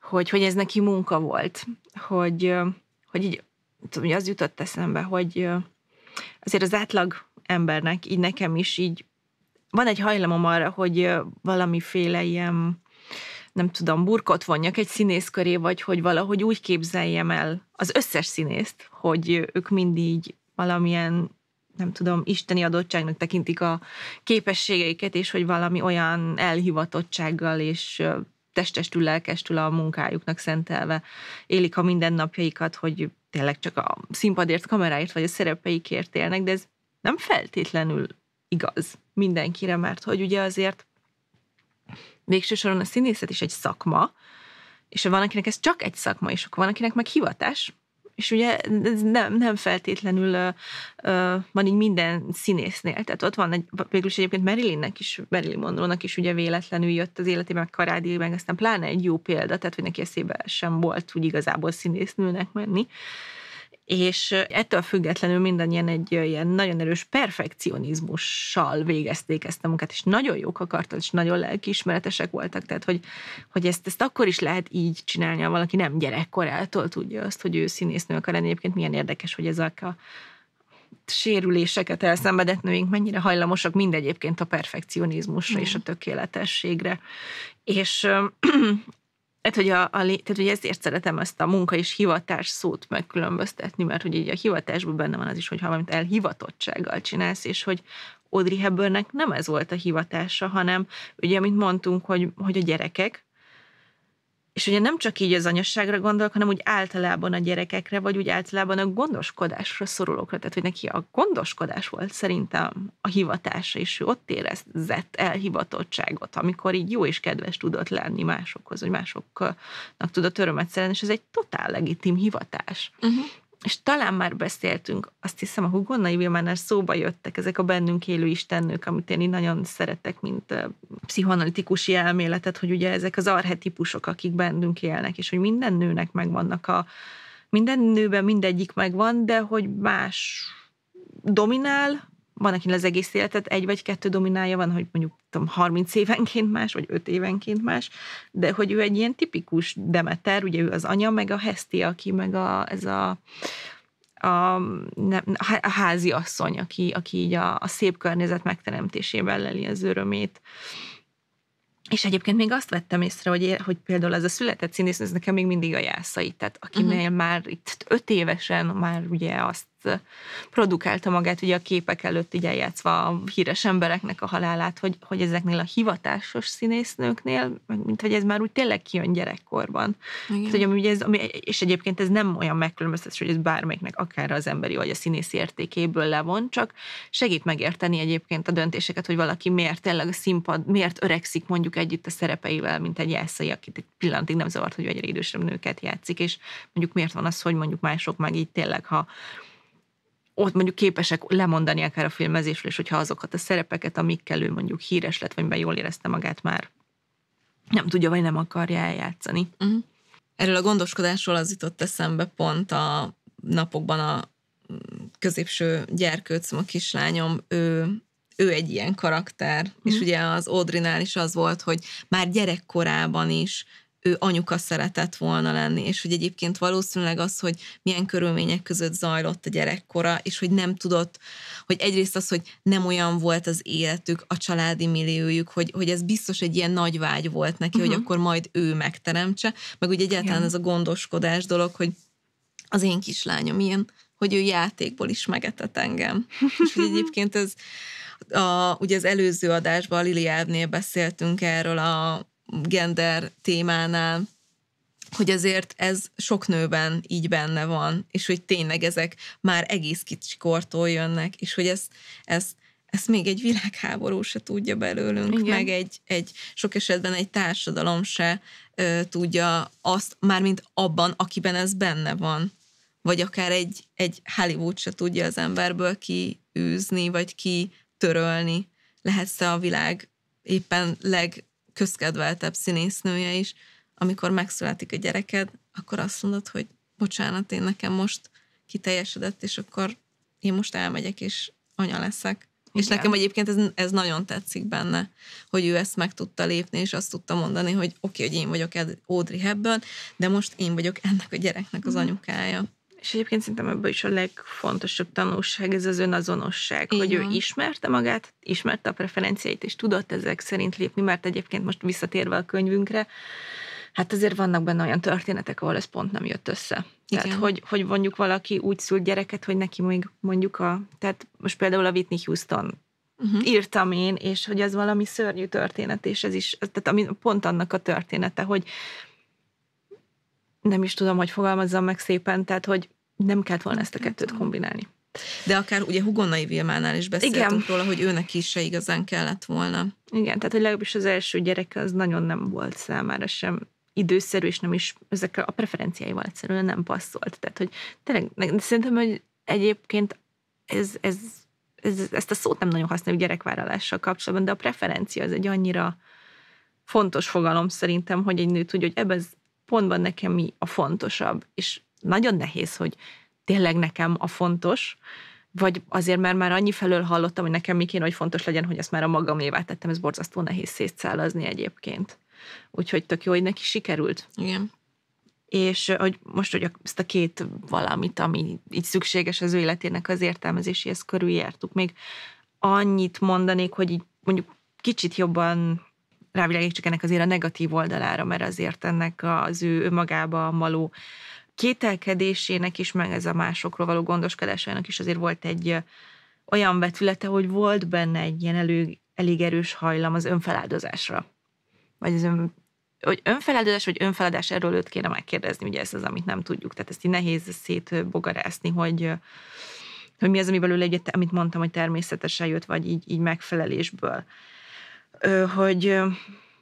hogy, hogy ez neki munka volt, hogy, ö, hogy így tudom, az jutott eszembe, hogy azért az átlag embernek, így nekem is így van egy hajlamom arra, hogy valamiféle ilyen nem tudom, burkot vonjak egy színész köré, vagy hogy valahogy úgy képzeljem el az összes színészt, hogy ők mindig valamilyen nem tudom, isteni adottságnak tekintik a képességeiket, és hogy valami olyan elhivatottsággal és testestül, lelkestül a munkájuknak szentelve élik a mindennapjaikat, hogy tényleg csak a színpadért, kameráért vagy a szerepeikért élnek, de ez nem feltétlenül igaz mindenkire, mert hogy ugye azért végső soron a színészet is egy szakma, és van, akinek ez csak egy szakma, és van, akinek meg hivatás, és ugye ez nem, nem feltétlenül uh, uh, van így minden színésznél. Tehát ott van egy, végül is egyébként Marilynnek is, Marilyn Monroe-nak is ugye véletlenül jött az életében, meg Karádi, meg aztán pláne egy jó példa, tehát hogy neki eszébe sem volt úgy igazából színésznőnek menni. Uh, és ettől függetlenül mindannyian egy ilyen nagyon erős perfekcionizmussal végezték ezt a munkát, és nagyon jók akartak, és nagyon lelkiismeretesek voltak, tehát hogy, hogy ezt, ezt akkor is lehet így csinálni, ha valaki nem gyerekkorától tudja azt, hogy ő színésznő akar lenni. Egyébként milyen érdekes, hogy ezek a sérüléseket elszenvedett nőink mennyire hajlamosak mind egyébként a perfekcionizmusra mm. és a tökéletességre. És tehát, hogy, a, a, tehát, hogy ezért szeretem ezt a munka és hivatás szót megkülönböztetni, mert hogy így a hivatásban benne van az is, hogy ha valamit elhivatottsággal csinálsz, és hogy Audrey Hepburnnek nem ez volt a hivatása, hanem ugye, amit mondtunk, hogy, hogy a gyerekek, és ugye nem csak így az anyasságra gondolok, hanem úgy általában a gyerekekre, vagy úgy általában a gondoskodásra szorulókra. Tehát, hogy neki a gondoskodás volt szerintem a hivatása, és ő ott érezett elhivatottságot, amikor így jó és kedves tudott lenni másokhoz, hogy másoknak tudott örömet szerelni, és ez egy totál legitim hivatás. Uh-huh és talán már beszéltünk, azt hiszem, a Hugonnai Vilmánál szóba jöttek ezek a bennünk élő istennők, amit én, én nagyon szeretek, mint pszichoanalitikusi elméletet, hogy ugye ezek az arhetipusok, akik bennünk élnek, és hogy minden nőnek megvannak a, minden nőben mindegyik megvan, de hogy más dominál, van, akinek az egész életet egy vagy kettő dominálja, van, hogy mondjuk tudom, 30 évenként más, vagy 5 évenként más, de hogy ő egy ilyen tipikus Demeter, ugye ő az anya, meg a Heszti, aki meg a, ez a, a, nem, a házi asszony, aki, aki így a, a szép környezet megteremtésével leli az örömét. És egyébként még azt vettem észre, hogy, hogy például ez a született színész, ez nekem még mindig a jászai, tehát akinél uh-huh. már itt öt évesen már ugye azt produkálta magát ugye a képek előtt így eljátszva a híres embereknek a halálát, hogy, hogy ezeknél a hivatásos színésznőknél, mint hogy ez már úgy tényleg kijön gyerekkorban. Tehát, hogy ami, ez, ami, és egyébként ez nem olyan megkülönböztetés, hogy ez bármelyiknek akár az emberi vagy a színész értékéből levon, csak segít megérteni egyébként a döntéseket, hogy valaki miért tényleg a színpad, miért öregszik mondjuk együtt a szerepeivel, mint egy elszai, akit egy pillanatig nem zavart, hogy egyre idősebb nőket játszik, és mondjuk miért van az, hogy mondjuk mások meg így tényleg, ha ott mondjuk képesek lemondani akár a filmezésről, és hogyha azokat a szerepeket, amikkel ő mondjuk híres lett, vagy jól érezte magát már, nem tudja, vagy nem akarja eljátszani. Uh-huh. Erről a gondoskodásról az jutott eszembe pont a napokban a mm, középső gyerkőcöm, a kislányom, ő ő egy ilyen karakter, mm. és mhm. ugye az Audrey-nál is az volt, hogy már gyerekkorában is ő anyuka szeretett volna lenni, és hogy egyébként valószínűleg az, hogy milyen körülmények között zajlott a gyerekkora, és hogy nem tudott, hogy egyrészt az, hogy nem olyan volt az életük, a családi milliójuk, hogy, hogy ez biztos egy ilyen nagy vágy volt neki, uh-huh. hogy mhm. akkor majd ő megteremtse, meg ugye egyáltalán Igen. ez a gondoskodás dolog, hogy az én kislányom ilyen, hogy ő játékból is megetett engem. és hogy egyébként ez, a, ugye az előző adásban a Lili Elvnél beszéltünk erről a, gender témánál, hogy azért ez sok nőben így benne van, és hogy tényleg ezek már egész kicsi kortól jönnek, és hogy ezt, ezt, ezt még egy világháború se tudja belőlünk, Igen. meg egy, egy sok esetben egy társadalom se ö, tudja azt, mármint abban, akiben ez benne van. Vagy akár egy, egy Hollywood se tudja az emberből kiűzni, vagy kitörölni. Lehetsz a világ éppen leg közkedveltebb színésznője is, amikor megszületik a gyereked, akkor azt mondod, hogy bocsánat, én nekem most kiteljesedett, és akkor én most elmegyek, és anya leszek. Igen. És nekem egyébként ez, ez nagyon tetszik benne, hogy ő ezt meg tudta lépni, és azt tudta mondani, hogy oké, okay, hogy én vagyok Audrey Hepburn, de most én vagyok ennek a gyereknek az mhm. anyukája és egyébként szerintem ebből is a legfontosabb tanulság ez az önazonosság, Igen. hogy ő ismerte magát, ismerte a preferenciáit, és tudott ezek szerint lépni, mert egyébként most visszatérve a könyvünkre, hát azért vannak benne olyan történetek, ahol ez pont nem jött össze. Tehát, hogy, hogy mondjuk valaki úgy szült gyereket, hogy neki még mondjuk a, tehát most például a Whitney Houston uh-huh. írtam én, és hogy ez valami szörnyű történet, és ez is, tehát ami pont annak a története, hogy nem is tudom, hogy fogalmazzam meg szépen, tehát hogy nem kellett volna ezt a kettőt kombinálni. De akár ugye Hugonnai Vilmánál is beszéltünk Igen. róla, hogy őnek is se igazán kellett volna. Igen, tehát hogy legalábbis az első gyerek az nagyon nem volt számára sem időszerű, és nem is ezekkel a preferenciáival egyszerűen nem passzolt. Tehát, hogy tényleg, szerintem, hogy egyébként ez, ez, ez, ezt a szót nem nagyon használjuk gyerekvállalással kapcsolatban, de a preferencia az egy annyira fontos fogalom szerintem, hogy egy nő tudja, hogy ebben az pontban nekem mi a fontosabb, és nagyon nehéz, hogy tényleg nekem a fontos, vagy azért, mert már annyi felől hallottam, hogy nekem mi kéne, hogy fontos legyen, hogy ezt már a magamévá tettem, ez borzasztó nehéz szétszállazni egyébként. Úgyhogy tök jó, hogy neki sikerült. Igen. És hogy most, hogy ezt a két valamit, ami így szükséges az ő életének az értelmezéséhez körüljártuk, még annyit mondanék, hogy így mondjuk kicsit jobban Rávilágít csak ennek azért a negatív oldalára, mert azért ennek az ő önmagába való kételkedésének is, meg ez a másokról való gondoskodásának is azért volt egy olyan vetülete, hogy volt benne egy ilyen elő, elég erős hajlam az önfeláldozásra. Vagy az ön, hogy önfeláldozás, vagy önfeladás, erről őt kéne megkérdezni, ugye ez az, amit nem tudjuk. Tehát ezt így nehéz szétbogarászni, hogy, hogy mi az, ami belőle, amit mondtam, hogy természetesen jött, vagy így, így megfelelésből hogy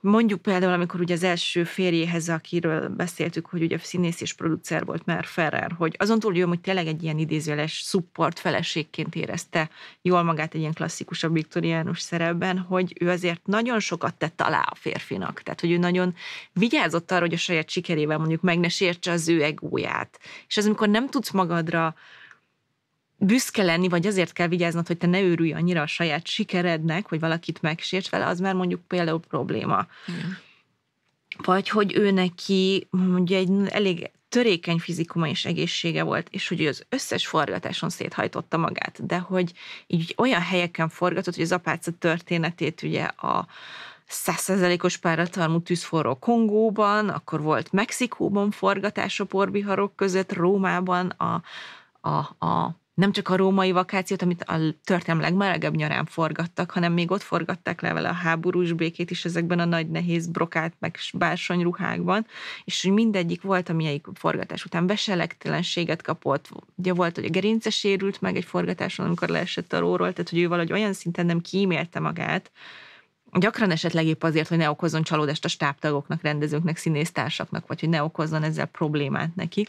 mondjuk például, amikor ugye az első férjéhez, akiről beszéltük, hogy ugye színész és producer volt már Ferrer, hogy azon túl jó, hogy tényleg egy ilyen idézőles support feleségként érezte jól magát egy ilyen klasszikusabb viktoriánus szerepben, hogy ő azért nagyon sokat tett alá a férfinak. Tehát, hogy ő nagyon vigyázott arra, hogy a saját sikerével mondjuk meg ne sértse az ő egóját. És az amikor nem tudsz magadra büszke lenni, vagy azért kell vigyáznod, hogy te ne őrülj annyira a saját sikerednek, hogy valakit megsérts vele, az már mondjuk például probléma. Igen. Vagy hogy ő neki mondja egy elég törékeny fizikuma és egészsége volt, és hogy ő az összes forgatáson széthajtotta magát, de hogy így olyan helyeken forgatott, hogy az apáca történetét ugye a, százszerzelékos páratalmú tűzforró Kongóban, akkor volt Mexikóban forgatás a porbiharok között, Rómában a, a, a nem csak a római vakációt, amit a történelem legmelegebb nyarán forgattak, hanem még ott forgatták le vele a háborús békét is ezekben a nagy nehéz brokát, meg ruhákban, és hogy mindegyik volt, amelyik forgatás után veselektelenséget kapott. Ugye volt, hogy a gerince sérült meg egy forgatáson, amikor leesett a róról, tehát hogy ő valahogy olyan szinten nem kímélte magát, Gyakran esetleg épp azért, hogy ne okozzon csalódást a stábtagoknak, rendezőknek, színésztársaknak, vagy hogy ne okozzon ezzel problémát nekik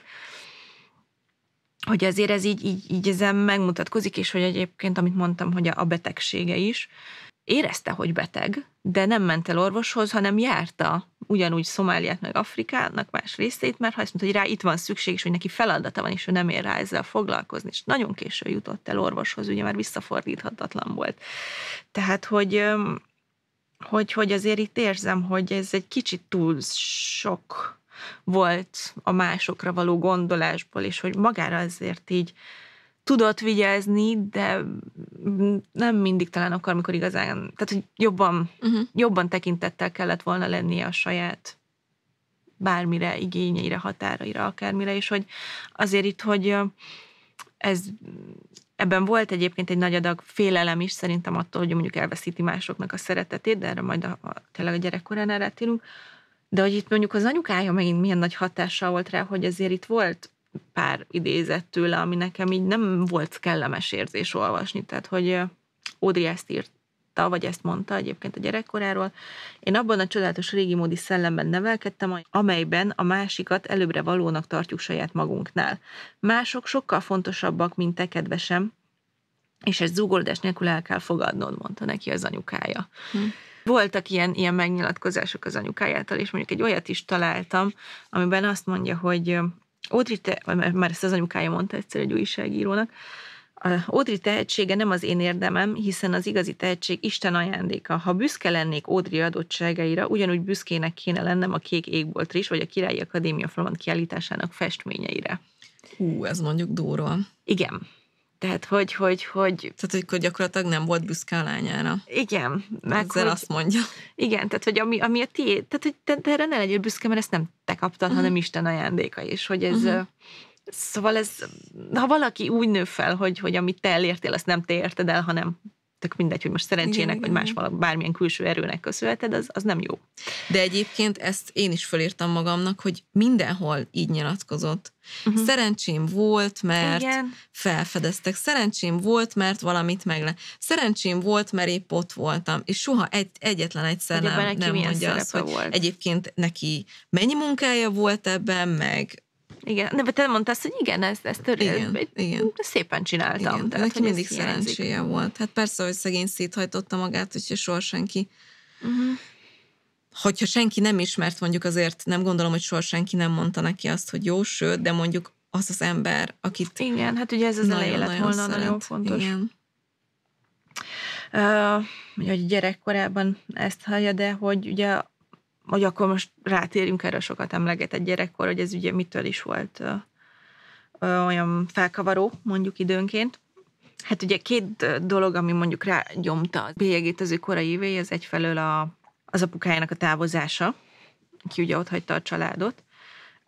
hogy azért ez így, így, így ezen megmutatkozik, és hogy egyébként, amit mondtam, hogy a betegsége is, érezte, hogy beteg, de nem ment el orvoshoz, hanem járta ugyanúgy Szomáliát meg Afrikának más részét, mert ha azt mondta, hogy rá itt van szükség, és hogy neki feladata van, és ő nem ér rá ezzel foglalkozni, és nagyon késő jutott el orvoshoz, ugye már visszafordíthatatlan volt. Tehát, hogy, hogy, hogy azért itt érzem, hogy ez egy kicsit túl sok volt a másokra való gondolásból, és hogy magára azért így tudott vigyázni, de nem mindig talán akkor, amikor igazán, tehát hogy jobban, uh-huh. jobban tekintettel kellett volna lennie a saját bármire, igényeire, határaira, akármire, és hogy azért itt, hogy ez ebben volt egyébként egy nagy adag félelem is szerintem attól, hogy mondjuk elveszíti másoknak a szeretetét, de erre majd a, a, tényleg a gyerekkorán erre de hogy itt mondjuk az anyukája megint milyen nagy hatással volt rá, hogy azért itt volt pár idézet tőle, ami nekem így nem volt kellemes érzés olvasni. Tehát, hogy Audrey ezt írta, vagy ezt mondta egyébként a gyerekkoráról. Én abban a csodálatos régi módi szellemben nevelkedtem, amelyben a másikat előbbre valónak tartjuk saját magunknál. Mások sokkal fontosabbak, mint te, kedvesem, és ezt zúgoldás nélkül el kell fogadnod, mondta neki az anyukája. Hm. Voltak ilyen, ilyen megnyilatkozások az anyukájától, és mondjuk egy olyat is találtam, amiben azt mondja, hogy Audrey, te, már ezt az anyukája mondta egyszer egy újságírónak, Audrey tehetsége nem az én érdemem, hiszen az igazi tehetség Isten ajándéka. Ha büszke lennék Audrey adottságaira, ugyanúgy büszkének kéne lennem a Kék Égboltra is, vagy a Királyi Akadémia Flamand kiállításának festményeire. Ú, ez mondjuk durva. Igen. Tehát, hogy, hogy, hogy... Tehát, hogy gyakorlatilag nem volt büszke a lányára. Igen. Meg Ezzel hogy, azt mondja. Igen, tehát, hogy ami, ami a tiéd, tehát, hogy te, te erre ne legyél büszke, mert ezt nem te kaptad, uh-huh. hanem Isten ajándéka, is, hogy ez... Uh-huh. Szóval ez, ha valaki úgy nő fel, hogy, hogy amit te elértél, azt nem te érted el, hanem tök mindegy, hogy most szerencsének, igen, vagy más valami, bármilyen külső erőnek köszönheted, az, az nem jó. De egyébként ezt én is fölírtam magamnak, hogy mindenhol így nyilatkozott. Uh-huh. Szerencsém volt, mert igen. felfedeztek. Szerencsém volt, mert valamit megle Szerencsém volt, mert épp ott voltam. És soha egy, egyetlen egyszer Egyébben nem, nem mondja azt, hogy volt. egyébként neki mennyi munkája volt ebben, meg igen. De te mondta azt, hogy igen, ezt, ezt tör, igen, igen. szépen csináltam. Igen. Tehát, Neki mindig szerencséje hiányzik. volt. Hát persze, hogy szegény széthajtotta magát, hogyha soha senki uh-huh hogyha senki nem ismert, mondjuk azért nem gondolom, hogy soha senki nem mondta neki azt, hogy jó, sőt, de mondjuk az az ember, akit Igen, hát ugye ez az elejé lett volna szeret. nagyon fontos. Igen. Uh, hogy gyerekkorában ezt hallja, de hogy ugye hogy akkor most rátérjünk erre sokat emlegetett gyerekkor, hogy ez ugye mitől is volt ö, ö, olyan felkavaró, mondjuk időnként. Hát ugye két dolog, ami mondjuk rágyomta a bélyegét az ő korai évé, az egyfelől a, az apukájának a távozása, ki ugye ott hagyta a családot.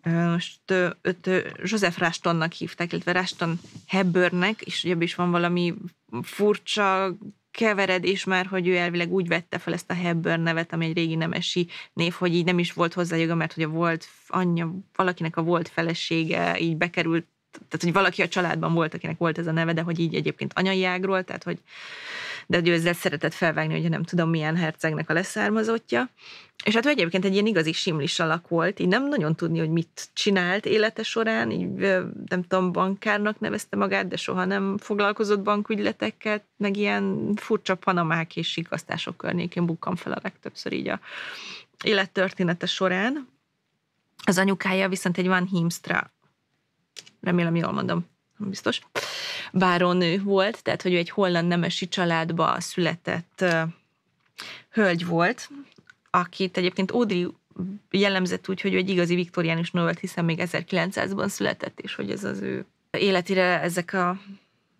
Most őt Joseph Rástonnak hívták, illetve Ráston Hebbernek, és ugye is van valami furcsa keveredés már, hogy ő elvileg úgy vette fel ezt a Hepburn nevet, ami egy régi nemesi név, hogy így nem is volt hozzá joga, mert hogy a volt anyja, valakinek a volt felesége így bekerült, tehát hogy valaki a családban volt, akinek volt ez a neve, de hogy így egyébként anyai ágról, tehát hogy de hogy ő ezzel szeretett felvágni, hogy nem tudom milyen hercegnek a leszármazottja. És hát ő egyébként egy ilyen igazi simlis alak volt, így nem nagyon tudni, hogy mit csinált élete során, így nem tudom, bankárnak nevezte magát, de soha nem foglalkozott bankügyletekkel, meg ilyen furcsa panamák és igaztások környékén bukkan fel a legtöbbször így a élettörténete során. Az anyukája viszont egy Van Himstra, remélem jól mondom, biztos, váronő volt, tehát hogy ő egy holland nemesi családba született hölgy volt, akit egyébként Audrey jellemzett úgy, hogy ő egy igazi viktoriánus nő volt, hiszen még 1900-ban született, és hogy ez az ő életére ezek a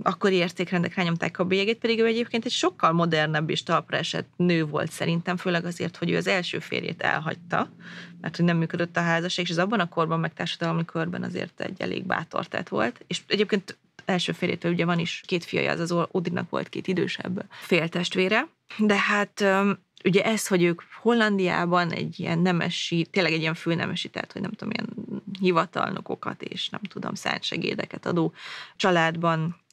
akkori értékrendek rányomták a bélyegét, pedig ő egyébként egy sokkal modernebb és talpra esett nő volt szerintem, főleg azért, hogy ő az első férjét elhagyta, mert hogy nem működött a házasság, és ez abban a korban, meg társadalmi körben azért egy elég bátor tett volt. És egyébként első férjétől ugye van is két fiaja, az az Odinnak volt két idősebb féltestvére, de hát ugye ez, hogy ők Hollandiában egy ilyen nemesi, tényleg egy ilyen főnemesi, tehát hogy nem tudom, ilyen hivatalnokokat és nem tudom, szentsegédeket adó családban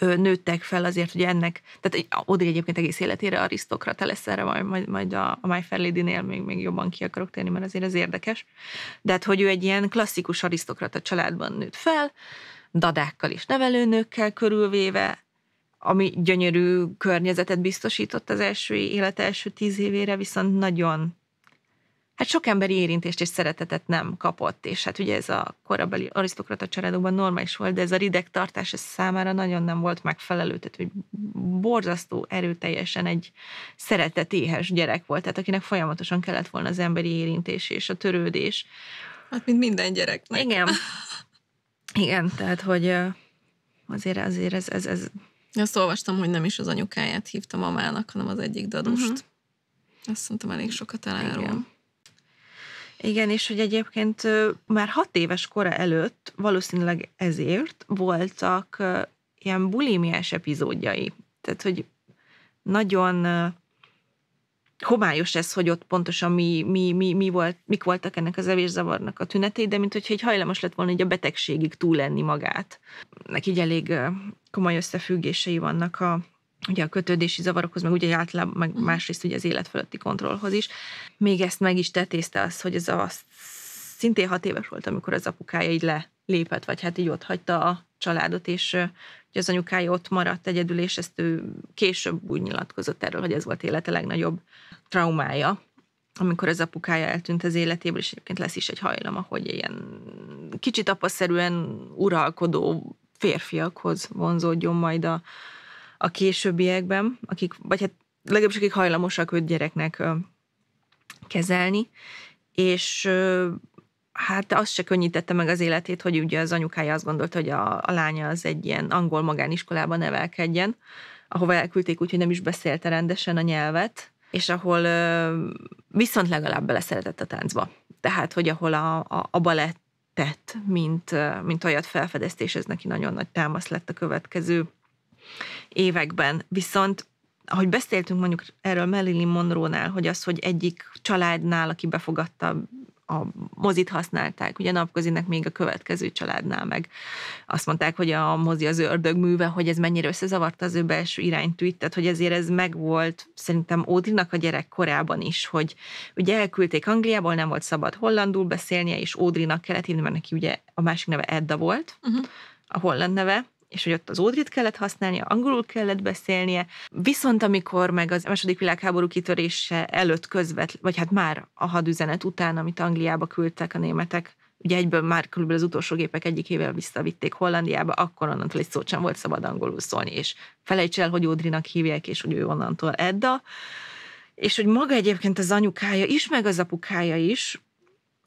nőttek fel azért, hogy ennek, tehát Odi egyébként egész életére arisztokrata lesz erre, majd, majd, majd a, a My Fair Lady-nél még, még jobban ki akarok térni, mert azért ez érdekes. De hát, hogy ő egy ilyen klasszikus arisztokrata családban nőtt fel, dadákkal és nevelőnőkkel körülvéve, ami gyönyörű környezetet biztosított az első élet első tíz évére, viszont nagyon hát sok emberi érintést és szeretetet nem kapott, és hát ugye ez a korabeli arisztokrata családokban normális volt, de ez a rideg tartás ez számára nagyon nem volt megfelelő, tehát hogy borzasztó erőteljesen egy szeretetéhes gyerek volt, tehát akinek folyamatosan kellett volna az emberi érintés és a törődés. Hát, mint minden gyereknek. Igen. Igen, tehát, hogy azért, azért ez, ez, ez... Azt olvastam, hogy nem is az anyukáját hívta mamának, hanem az egyik dadust. Uh-huh. Azt mondtam, elég sokat elárul. Igen. Igen, és hogy egyébként már hat éves kora előtt valószínűleg ezért voltak ilyen bulimiás epizódjai. Tehát, hogy nagyon homályos ez, hogy ott pontosan mi, mi, mi, mi volt, mik voltak ennek az evészavarnak a tünetei, de mint hogyha egy hajlamos lett volna így a betegségig túlenni magát. Neki így elég komoly összefüggései vannak a, ugye a kötődési zavarokhoz, meg ugye általában, meg mhm. másrészt ugye az életfeletti kontrollhoz is. Még ezt meg is tetézte az, hogy ez a szintén hat éves volt, amikor az apukája így lelépett, vagy hát így ott hagyta a családot, és az anyukája ott maradt egyedül, és ezt ő később úgy nyilatkozott erről, hogy ez volt élete legnagyobb traumája, amikor az apukája eltűnt az életéből, és egyébként lesz is egy hajlam, hogy ilyen kicsit apaszerűen uralkodó férfiakhoz vonzódjon majd a, a későbbiekben, akik, vagy hát legalábbis akik hajlamosak őt gyereknek kezelni, és hát azt se könnyítette meg az életét, hogy ugye az anyukája azt gondolta, hogy a, a lánya az egy ilyen angol magániskolában nevelkedjen, ahova elküldték úgyhogy nem is beszélte rendesen a nyelvet, és ahol viszont legalább beleszeretett a táncba. Tehát, hogy ahol a, a, a balettet, mint, mint olyat felfedeztés, ez neki nagyon nagy támasz lett a következő években. Viszont ahogy beszéltünk mondjuk erről Marilyn Monroe-nál, hogy az, hogy egyik családnál, aki befogadta a mozit használták, ugye napközinek még a következő családnál meg. Azt mondták, hogy a mozi az ördög műve, hogy ez mennyire összezavarta az ő belső iránytűt, tehát hogy ezért ez megvolt szerintem Ódrinak a gyerek korában is, hogy ugye elküldték Angliából, nem volt szabad hollandul beszélnie, és Ódrinak kellett hívni, mert neki ugye a másik neve Edda volt, uh-huh. a holland neve, és hogy ott az ódrit kellett használnia, angolul kellett beszélnie, viszont amikor meg az második világháború kitörése előtt közvet, vagy hát már a hadüzenet után, amit Angliába küldtek a németek, ugye egyből már körülbelül az utolsó gépek egyikével visszavitték Hollandiába, akkor onnantól egy szót sem volt szabad angolul szólni, és felejts el, hogy Ódrinak hívják, és hogy ő onnantól Edda, és hogy maga egyébként az anyukája is, meg az apukája is,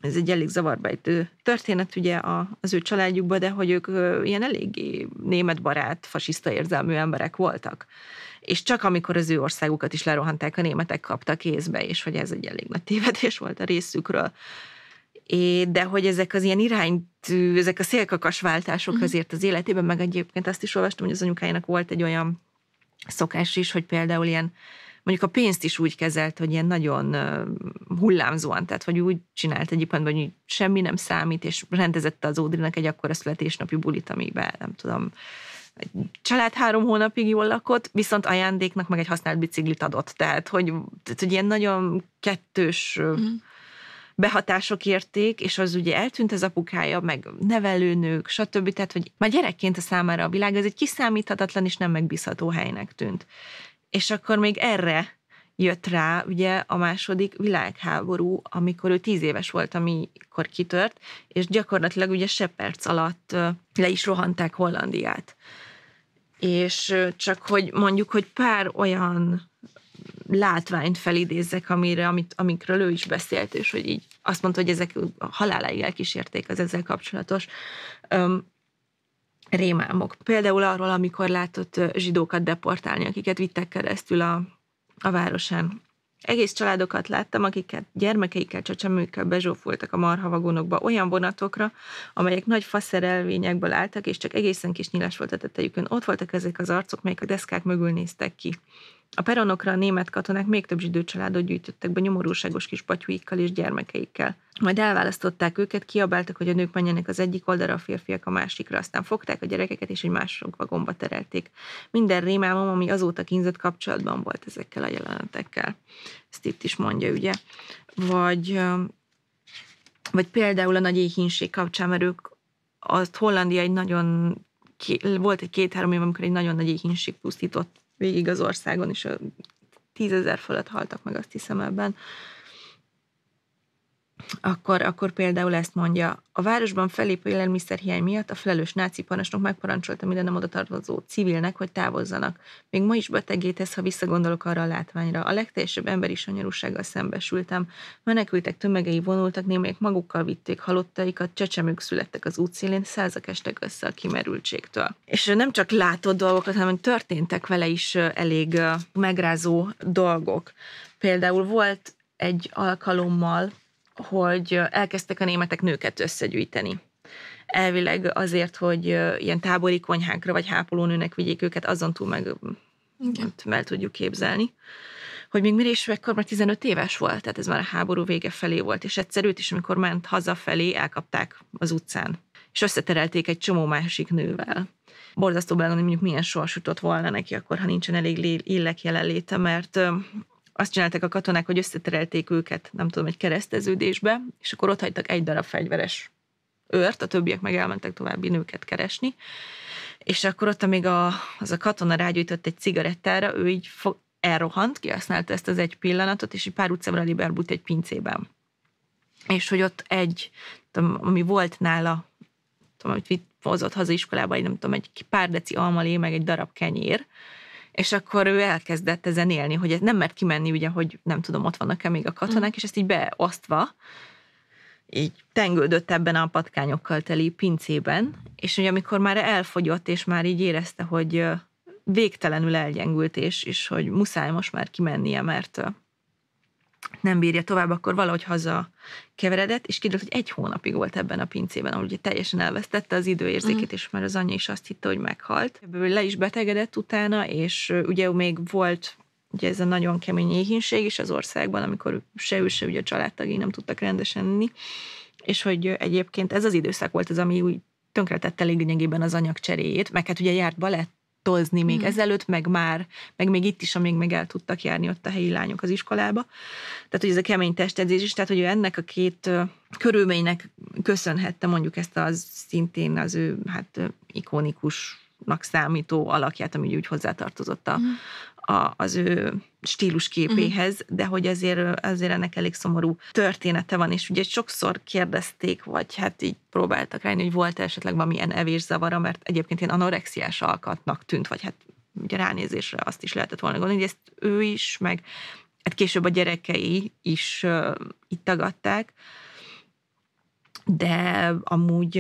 ez egy elég zavarbejtő történet ugye a, az ő családjukban, de hogy ők ilyen eléggé barát, fasiszta érzelmű emberek voltak. És csak amikor az ő országukat is lerohanták, a németek kaptak kézbe, és hogy ez egy elég nagy tévedés volt a részükről. É, de hogy ezek az ilyen irányt, ezek a szélkakas váltások mhm. azért az életében, meg egyébként azt is olvastam, hogy az anyukájának volt egy olyan szokás is, hogy például ilyen mondjuk a pénzt is úgy kezelt, hogy ilyen nagyon hullámzóan, tehát hogy úgy csinált egy iparban, hogy semmi nem számít, és rendezette az Ódrinak egy akkora születésnapi bulit, amiben nem tudom, egy család három hónapig jól lakott, viszont ajándéknak meg egy használt biciklit adott. Tehát, hogy, tehát, hogy ilyen nagyon kettős mm. behatások érték, és az ugye eltűnt az apukája, meg nevelőnők, stb. Tehát, hogy már gyerekként a számára a világ, ez egy kiszámíthatatlan és nem megbízható helynek tűnt. És akkor még erre jött rá ugye a második világháború, amikor ő tíz éves volt, amikor kitört, és gyakorlatilag ugye se perc alatt le is rohanták Hollandiát. És csak hogy mondjuk, hogy pár olyan látványt felidézzek, amire, amit, amikről ő is beszélt, és hogy így azt mondta, hogy ezek haláláig elkísérték az ezzel kapcsolatos rémálmok. Például arról, amikor látott zsidókat deportálni, akiket vittek keresztül a, a városán. Egész családokat láttam, akiket gyermekeikkel, csecsemőkkel bezsófoltak a marhavagonokba olyan vonatokra, amelyek nagy faszerelvényekből álltak, és csak egészen kis nyílás volt a tetejükön. Ott voltak ezek az arcok, melyek a deszkák mögül néztek ki. A peronokra a német katonák még több zsidő családot gyűjtöttek be nyomorúságos kis patyúikkal és gyermekeikkel. Majd elválasztották őket, kiabáltak, hogy a nők menjenek az egyik oldalra, a férfiak a másikra, aztán fogták a gyerekeket és egy mások vagomba terelték. Minden rémálom, ami azóta kínzott kapcsolatban volt ezekkel a jelenetekkel. Ezt itt is mondja, ugye. Vagy, vagy például a nagy éhínség kapcsán, mert ők azt Hollandia egy nagyon volt egy két-három év, amikor egy nagyon nagy éhínség pusztított végig az országon, is a tízezer fölött haltak meg, azt hiszem ebben akkor, akkor például ezt mondja, a városban felépő élelmiszerhiány miatt a felelős náci parancsnok megparancsolta minden nem odatartozó civilnek, hogy távozzanak. Még ma is betegétez, ha visszagondolok arra a látványra. A legteljesebb emberi sanyarúsággal szembesültem. Menekültek tömegei vonultak, némelyek magukkal vitték halottaikat, csecsemők születtek az útszélén, százak estek össze a kimerültségtől. És nem csak látott dolgokat, hanem történtek vele is elég megrázó dolgok. Például volt egy alkalommal, hogy elkezdtek a németek nőket összegyűjteni. Elvileg azért, hogy ilyen tábori konyhákra vagy hápolónőnek vigyék őket, azon túl meg Igen. Hát el tudjuk képzelni hogy még mire ekkor már 15 éves volt, tehát ez már a háború vége felé volt, és egyszer őt is, amikor ment hazafelé, elkapták az utcán, és összeterelték egy csomó másik nővel. Borzasztó belőle, hogy mondjuk milyen sors jutott volna neki akkor, ha nincsen elég illek jelenléte, mert azt csináltak a katonák, hogy összeterelték őket, nem tudom, egy kereszteződésbe, és akkor ott hagytak egy darab fegyveres őrt, a többiek meg elmentek további nőket keresni, és akkor ott, amíg a, az a katona rágyújtott egy cigarettára, ő így fog, elrohant, kihasználta ezt az egy pillanatot, és egy pár utcára liberbult egy pincében. És hogy ott egy, tudom, ami volt nála, tudom, amit hozott haza iskolába, egy, nem tudom, egy pár deci almalé, meg egy darab kenyér, és akkor ő elkezdett ezen élni, hogy nem mert kimenni, ugye, hogy nem tudom, ott vannak-e még a katonák, mm. és ezt így beosztva, így tengődött ebben a patkányokkal teli pincében, és hogy amikor már elfogyott, és már így érezte, hogy végtelenül elgyengült, és, és hogy muszáj most már kimennie, mert nem bírja tovább, akkor valahogy haza keveredett, és kiderült, hogy egy hónapig volt ebben a pincében, ahol ugye teljesen elvesztette az időérzékét, uh-huh. és már az anyja is azt hitte, hogy meghalt. Ebből le is betegedett utána, és ugye még volt ugye ez a nagyon kemény éhínség is az országban, amikor se ő, se ugye a családtagi nem tudtak rendesen enni, és hogy egyébként ez az időszak volt az, ami úgy tönkretette lényegében az anyag cseréjét, meg hát ugye járt balett Tolzni még mm. ezelőtt, meg már, meg még itt is, amíg meg el tudtak járni ott a helyi lányok az iskolába. Tehát, hogy ez a kemény testedzés is, tehát, hogy ő ennek a két körülménynek köszönhette mondjuk ezt az szintén az ő hát ikonikusnak számító alakját, ami úgy hozzátartozott a, mm a, az ő stílusképéhez, uh-huh. de hogy azért, azért ennek elég szomorú története van, és ugye sokszor kérdezték, vagy hát így próbáltak rájönni, hogy volt esetleg valamilyen evészavara, mert egyébként én anorexiás alkatnak tűnt, vagy hát ugye ránézésre azt is lehetett volna gondolni, hogy ezt ő is, meg hát később a gyerekei is uh, itt tagadták, de amúgy,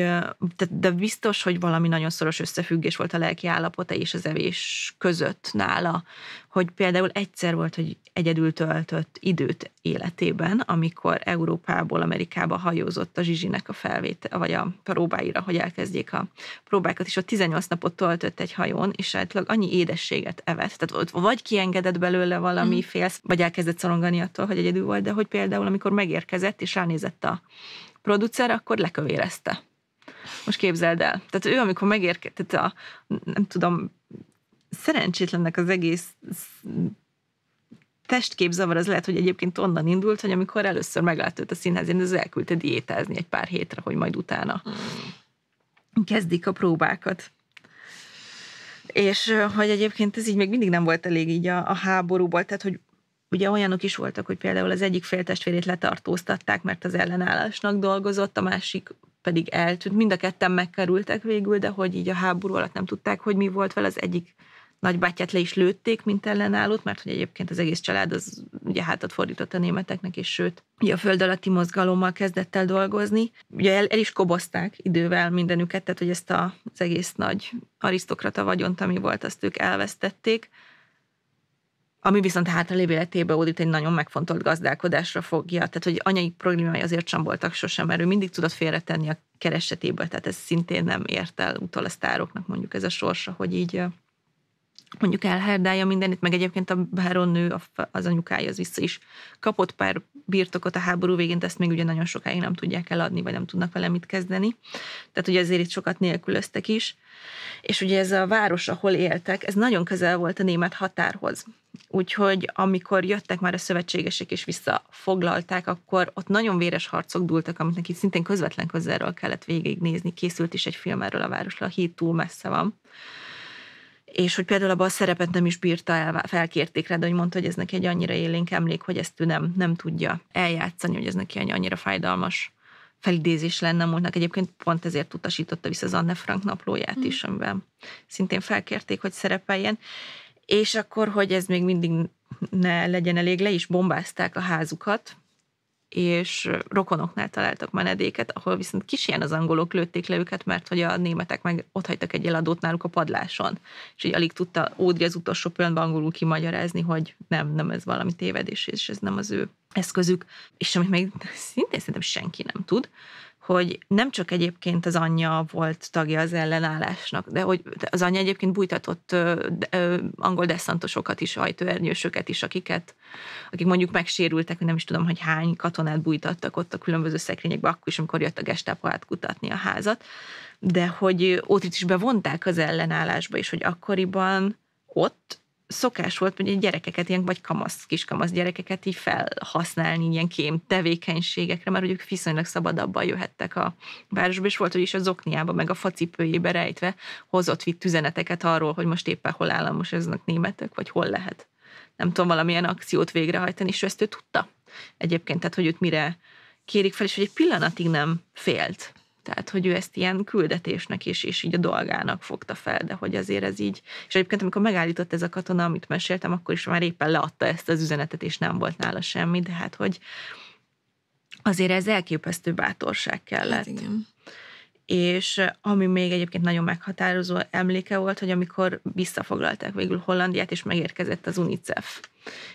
de, de biztos, hogy valami nagyon szoros összefüggés volt a lelki állapota és az evés között nála, hogy például egyszer volt, hogy egyedül töltött időt életében, amikor Európából Amerikába hajózott a Zsizsinek a felvétel, vagy a próbáira, hogy elkezdjék a próbákat, és ott 18 napot töltött egy hajón, és általában annyi édességet evett. Tehát ott vagy kiengedett belőle valami mm. félsz, vagy elkezdett szorongani attól, hogy egyedül volt, de hogy például amikor megérkezett, és ránézett a producer, akkor lekövérezte. Most képzeld el. Tehát ő, amikor megérkezett, a, nem tudom, szerencsétlennek az egész testképzavar az lehet, hogy egyébként onnan indult, hogy amikor először meglátott a a színházén, az elküldte diétázni egy pár hétre, hogy majd utána hmm. kezdik a próbákat. És hogy egyébként ez így még mindig nem volt elég így a, a háborúból, tehát hogy Ugye olyanok is voltak, hogy például az egyik féltestvérét letartóztatták, mert az ellenállásnak dolgozott, a másik pedig eltűnt. Mind a ketten megkerültek végül, de hogy így a háború alatt nem tudták, hogy mi volt vele, az egyik nagybátyát le is lőtték, mint ellenállót, mert hogy egyébként az egész család az ugye hátat fordított a németeknek, és sőt, ugye a föld alatti mozgalommal kezdett el dolgozni. Ugye el, el is kobozták idővel mindenüket, tehát hogy ezt a, az egész nagy arisztokrata vagyont, ami volt, azt ők elvesztették ami viszont hátralév életébe ódít egy nagyon megfontolt gazdálkodásra fogja. Tehát, hogy anyai problémái azért sem voltak sosem, mert ő mindig tudott félretenni a keresetéből, tehát ez szintén nem ért el utol a sztároknak mondjuk ez a sorsa, hogy így mondjuk elherdálja mindenit, meg egyébként a nő az anyukája az vissza is kapott pár birtokot a háború végén, ezt még ugye nagyon sokáig nem tudják eladni, vagy nem tudnak vele mit kezdeni. Tehát ugye ezért itt sokat nélkülöztek is. És ugye ez a város, ahol éltek, ez nagyon közel volt a német határhoz. Úgyhogy amikor jöttek már a szövetségesek és visszafoglalták, akkor ott nagyon véres harcok dúltak, amit neki szintén közvetlen közelről kellett végignézni. Készült is egy film erről a városról, a híd túl messze van és hogy például abban a szerepet nem is bírta el, felkérték rá, de hogy mondta, hogy ez neki egy annyira élénk emlék, hogy ezt ő nem, nem tudja eljátszani, hogy ez neki annyira fájdalmas felidézés lenne múltnak. Egyébként pont ezért utasította vissza az Anne Frank naplóját mm. is, amiben szintén felkérték, hogy szerepeljen. És akkor, hogy ez még mindig ne legyen elég, le is bombázták a házukat, és rokonoknál találtak menedéket, ahol viszont ilyen az angolok lőtték le őket, mert hogy a németek meg ott hagytak egy eladót náluk a padláson. És így alig tudta Audrey az utolsó pillanatban angolul kimagyarázni, hogy nem, nem ez valami tévedés, és ez nem az ő eszközük, és amit még szintén szerintem senki nem tud, hogy nem csak egyébként az anyja volt tagja az ellenállásnak, de hogy az anyja egyébként bújtatott ö, ö, angol desszantosokat is, ajtóernyősöket is, akiket, akik mondjuk megsérültek, nem is tudom, hogy hány katonát bújtattak ott a különböző szekrényekbe, akkor is, amikor jött a gestápo átkutatni a házat, de hogy ott is bevonták az ellenállásba, és hogy akkoriban ott szokás volt hogy gyerekeket, ilyen, vagy kamasz, kiskamasz gyerekeket így felhasználni ilyen kém tevékenységekre, mert hogy ők viszonylag szabadabban jöhettek a városba, és volt, hogy is a zokniába, meg a facipőjébe rejtve hozott vitt üzeneteket arról, hogy most éppen hol ezek németek, vagy hol lehet nem tudom, valamilyen akciót végrehajtani, és ő ezt ő tudta egyébként, tehát hogy őt mire kérik fel, és hogy egy pillanatig nem félt tehát, hogy ő ezt ilyen küldetésnek is, és így a dolgának fogta fel, de hogy azért ez így. És egyébként, amikor megállított ez a katona, amit meséltem, akkor is már éppen leadta ezt az üzenetet, és nem volt nála semmi, de hát, hogy azért ez elképesztő bátorság kellett. Hát igen és ami még egyébként nagyon meghatározó emléke volt, hogy amikor visszafoglalták végül Hollandiát, és megérkezett az UNICEF,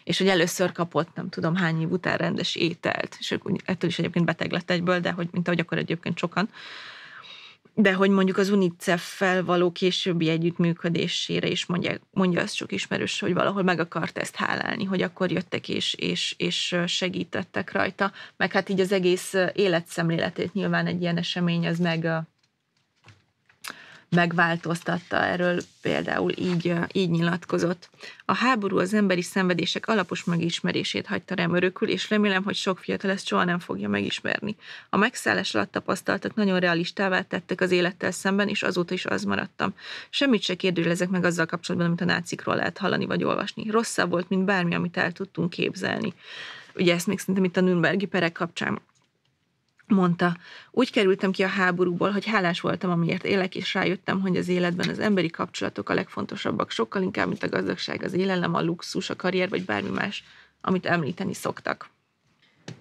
és hogy először kapott nem tudom hány év után rendes ételt, és ettől is egyébként beteg lett egyből, de hogy mint ahogy akkor egyébként sokan, de hogy mondjuk az UNICEF-fel való későbbi együttműködésére is mondja, mondja azt sok ismerős, hogy valahol meg akart ezt hálálni, hogy akkor jöttek és, és, és segítettek rajta. Meg hát így az egész életszemléletét nyilván egy ilyen esemény az meg, megváltoztatta, erről például így, így nyilatkozott. A háború az emberi szenvedések alapos megismerését hagyta rám örökül, és remélem, hogy sok fiatal ezt soha nem fogja megismerni. A megszállás alatt tapasztaltak nagyon realistává tettek az élettel szemben, és azóta is az maradtam. Semmit se kérdőjelezek meg azzal kapcsolatban, amit a nácikról lehet hallani vagy olvasni. Rosszabb volt, mint bármi, amit el tudtunk képzelni. Ugye ezt még szerintem itt a Nürnbergi perek kapcsán mondta, úgy kerültem ki a háborúból, hogy hálás voltam, amiért élek, és rájöttem, hogy az életben az emberi kapcsolatok a legfontosabbak, sokkal inkább, mint a gazdagság, az élelem, a luxus, a karrier, vagy bármi más, amit említeni szoktak.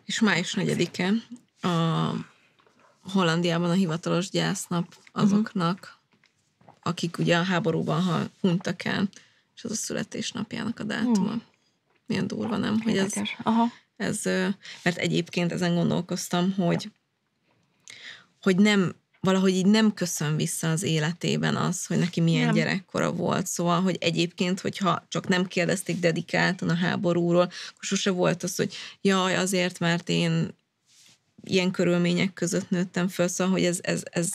És május 4-e a Hollandiában a hivatalos gyásznap mhm. azoknak, uh-huh. akik ugye a háborúban ha hunytak el, és az a születésnapjának a dátuma. Uh-huh. Milyen durva, nem? Hogy ez Aha. Ez, mert egyébként ezen gondolkoztam, hogy, hogy nem, valahogy így nem köszön vissza az életében az, hogy neki milyen nem. gyerekkora volt. Szóval, hogy egyébként, hogyha csak nem kérdezték dedikáltan a háborúról, akkor sose volt az, hogy jaj, azért, mert én ilyen körülmények között nőttem föl, szóval, hogy ez, ez, ez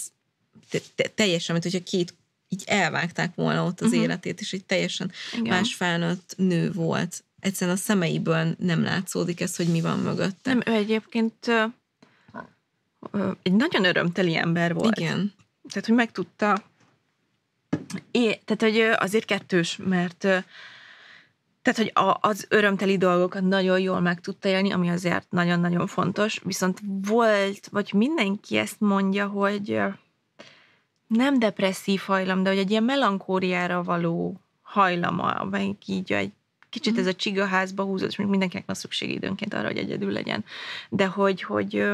te, te, teljesen, mint hogyha két így elvágták volna ott az uh-huh. életét, és egy teljesen Igen. más felnőtt nő volt egyszerűen a szemeiből nem látszódik ez, hogy mi van mögötte. Nem, ő egyébként ö, ö, egy nagyon örömteli ember volt. Igen. Tehát, hogy megtudta. É, tehát, hogy azért kettős, mert ö, tehát, hogy a, az örömteli dolgokat nagyon jól meg tudta élni, ami azért nagyon-nagyon fontos, viszont volt, vagy mindenki ezt mondja, hogy nem depresszív hajlam, de hogy egy ilyen melankóriára való hajlama, amelyik így egy Kicsit mhm. ez a csigaházba húzódás, még mindenkinek van szükség időnként arra, hogy egyedül legyen. De hogy, hogy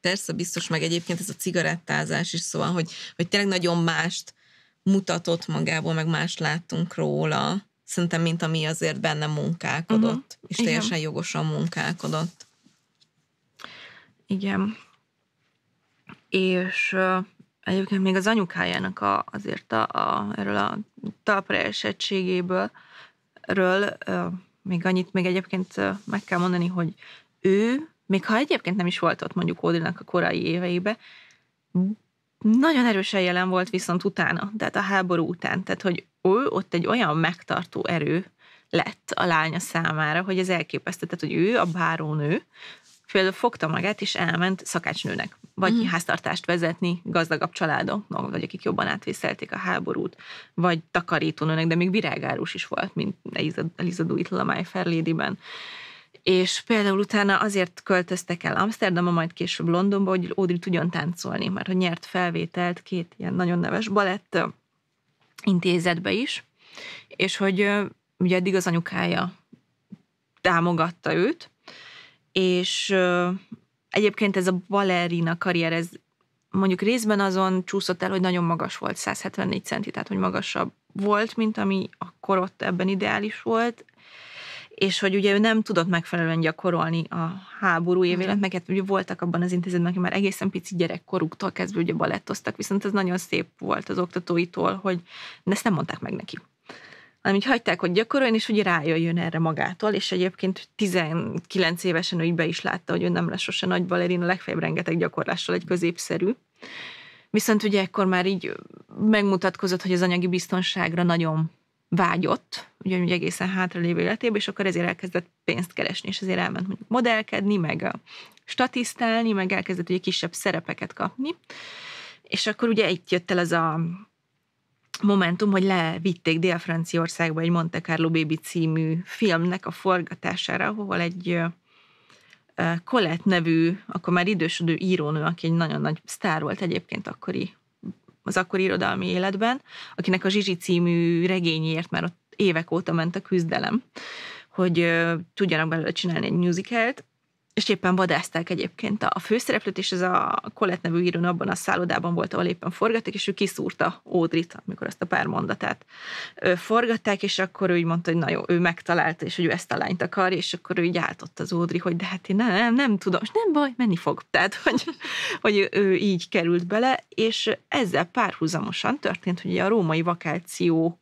Persze, biztos meg egyébként ez a cigarettázás is, szóval, hogy, hogy tényleg nagyon mást mutatott magából, meg mást láttunk róla, szerintem, mint ami azért benne munkálkodott, uh-huh. és teljesen Igen. jogosan munkálkodott. Igen. És uh, egyébként még az anyukájának a, azért a, a, erről a talpra esettségéből Ről még annyit még egyébként meg kell mondani, hogy ő, még ha egyébként nem is volt ott mondjuk Ódinak a korai éveibe, nagyon erősen jelen volt viszont utána, tehát a háború után, tehát hogy ő ott egy olyan megtartó erő lett a lánya számára, hogy ez elképesztő, tehát hogy ő a bárónő, például fogta magát, és elment szakácsnőnek, vagy mm. háztartást vezetni gazdagabb családoknak, vagy akik jobban átvészelték a háborút, vagy takarítónőnek, de még virágárus is volt, mint Eliza Doolittle a My Fair Lady-ben. És például utána azért költöztek el Amsterdamba, majd később Londonba, hogy Audrey tudjon táncolni, mert hogy nyert felvételt két ilyen nagyon neves balett intézetbe is, és hogy ugye eddig az anyukája támogatta őt, és egyébként ez a balerina karrier, ez mondjuk részben azon csúszott el, hogy nagyon magas volt, 174 centi, tehát hogy magasabb volt, mint ami akkor ott ebben ideális volt, és hogy ugye ő nem tudott megfelelően gyakorolni a háború mhm. évélet, meg ugye voltak abban az intézetben, akik már egészen pici gyerekkoruktól kezdve ugye balettoztak, viszont ez nagyon szép volt az oktatóitól, hogy ezt nem mondták meg neki hanem így hagyták, hogy gyakoroljon, és hogy rájöjjön erre magától, és egyébként 19 évesen ő így be is látta, hogy ő nem lesz sose nagy a legfeljebb rengeteg gyakorlással egy középszerű. Viszont ugye ekkor már így megmutatkozott, hogy az anyagi biztonságra nagyon vágyott, ugye, hogy egészen hátralévő életében, és akkor ezért elkezdett pénzt keresni, és ezért elment mondjuk modellkedni, meg statisztálni, meg elkezdett ugye kisebb szerepeket kapni. És akkor ugye itt jött el az a momentum, hogy levitték Dél-Franciaországba egy Monte Carlo Baby című filmnek a forgatására, ahol egy Colette nevű, akkor már idősödő írónő, aki egy nagyon nagy sztár volt egyébként akkori, az akkori irodalmi életben, akinek a Zsizsi című regényért már ott évek óta ment a küzdelem, hogy tudjanak belőle csinálni egy musicalt, és éppen vadászták egyébként a főszereplőt, és ez a Colette nevű írón abban a szállodában volt, ahol éppen forgatták, és ő kiszúrta Ódrit, amikor ezt a pár mondatát forgatták, és akkor ő így mondta, hogy na jó, ő megtalálta, és hogy ő ezt a lányt akar, és akkor ő így álltott az Ódri, hogy de hát én nem, nem, nem tudom, és nem baj, menni fog. Tehát, hogy, hogy ő így került bele, és ezzel párhuzamosan történt, hogy a római vakáció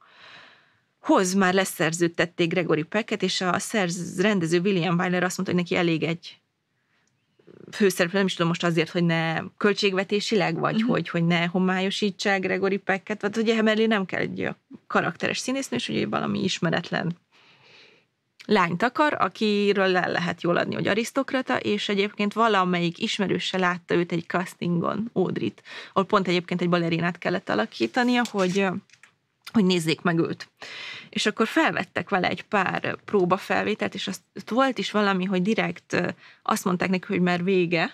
hoz már leszerződtették Gregory Pecket, és a szerz, rendező William Wyler azt mondta, hogy neki elég egy főszereplő, nem is tudom most azért, hogy ne költségvetésileg, vagy uh-huh. hogy, hogy ne homályosítsák Gregory Pecket, vagy ugye emellé nem kell egy karakteres színésznő, és ugye valami ismeretlen lányt akar, akiről el lehet jól adni, hogy arisztokrata, és egyébként valamelyik ismerőse látta őt egy castingon, Ódrit, ahol pont egyébként egy balerinát kellett alakítania, hogy hogy nézzék meg őt. És akkor felvettek vele egy pár próbafelvételt, és azt, volt is valami, hogy direkt azt mondták neki, hogy már vége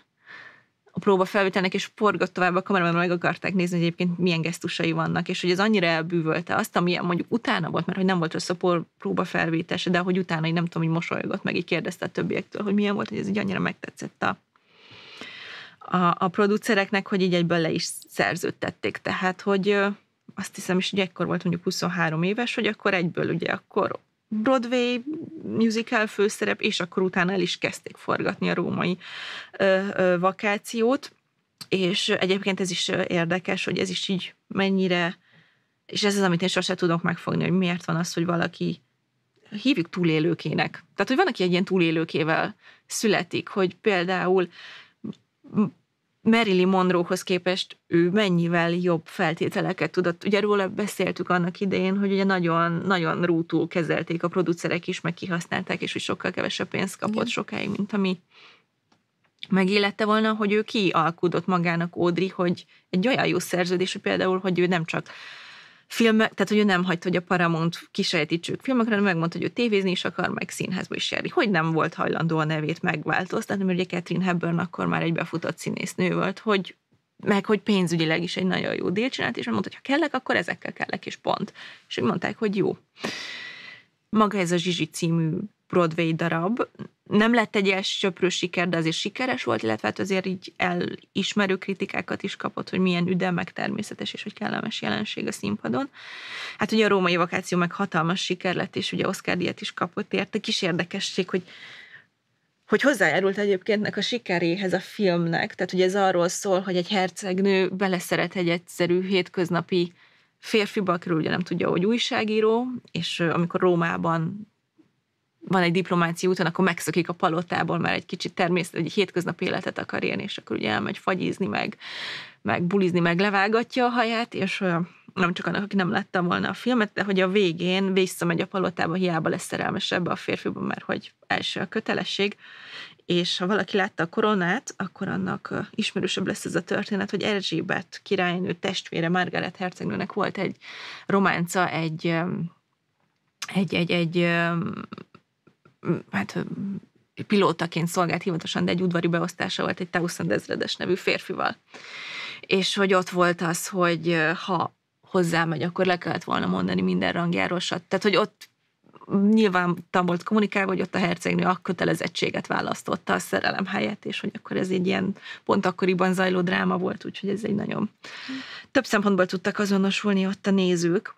a próbafelvételnek, és porgott tovább a kamerában, meg akarták nézni, hogy egyébként milyen gesztusai vannak, és hogy ez annyira elbűvölte azt, ami mondjuk utána volt, mert hogy nem volt rossz a próbafelvételse, de hogy utána, így nem tudom, hogy mosolygott meg, így kérdezte a többiektől, hogy milyen volt, hogy ez így annyira megtetszett a a, a producereknek, hogy így egyből le is szerződtették. Tehát, hogy azt hiszem is, hogy ekkor volt mondjuk 23 éves, hogy akkor egyből ugye akkor Broadway musical főszerep, és akkor utána el is kezdték forgatni a római ö, ö, vakációt, és egyébként ez is érdekes, hogy ez is így mennyire, és ez az, amit én sose tudok megfogni, hogy miért van az, hogy valaki hívjuk túlélőkének. Tehát, hogy van, aki egy ilyen túlélőkével születik, hogy például Marilyn Monroehoz képest ő mennyivel jobb feltételeket tudott. Ugye róla beszéltük annak idején, hogy ugye nagyon, nagyon rútul kezelték a producerek is, meg kihasználták, és hogy sokkal kevesebb pénzt kapott Igen. sokáig, mint ami megélette volna, hogy ő kialkudott magának Audrey, hogy egy olyan jó szerződés, hogy például, hogy ő nem csak filmek, tehát hogy ő nem hagyta, hogy a Paramount kisejtítsük filmekre, hanem megmondta, hogy ő tévézni is akar, meg színházba is járni. Hogy nem volt hajlandó a nevét megváltoztatni, mert ugye Catherine Hepburn akkor már egy befutott színésznő volt, hogy meg hogy pénzügyileg is egy nagyon jó deal csinált, és mondta, hogy ha kellek, akkor ezekkel kellek, és pont. És mondták, hogy jó. Maga ez a Zsizsi című Broadway darab, nem lett egy ilyen söprő siker, de azért sikeres volt, illetve hát azért így elismerő kritikákat is kapott, hogy milyen üdel, meg természetes és hogy kellemes jelenség a színpadon. Hát ugye a római vakáció meg hatalmas siker lett, és ugye Oscar díjat is kapott érte. Kis érdekesség, hogy hogy hozzájárult egyébként nek a sikeréhez a filmnek, tehát ugye ez arról szól, hogy egy hercegnő beleszeret egy egyszerű hétköznapi férfiba, körül ugye nem tudja, hogy újságíró, és amikor Rómában van egy diplomáció úton, akkor megszökik a palotából, mert egy kicsit természet, egy hétköznapi életet akar élni, és akkor ugye elmegy fagyizni, meg, meg bulizni, meg levágatja a haját, és nem csak annak, aki nem látta volna a filmet, de hogy a végén visszamegy a palotába, hiába lesz szerelmes ebbe a férfiban, mert hogy első a kötelesség, és ha valaki látta a koronát, akkor annak ismerősebb lesz ez a történet, hogy Erzsébet királynő testvére Margaret hercegnőnek volt egy románca, egy egy, egy, egy hát pilótaként szolgált hivatosan, de egy udvari beosztása volt egy Tauszand ezredes nevű férfival. És hogy ott volt az, hogy ha hozzámegy, akkor le kellett volna mondani minden rangjáról, tehát hogy ott nyilván tam volt kommunikálva, hogy ott a hercegnő a kötelezettséget választotta a szerelem helyett, és hogy akkor ez egy ilyen pont akkoriban zajló dráma volt, úgyhogy ez egy nagyon... Hm. Több szempontból tudtak azonosulni ott a nézők,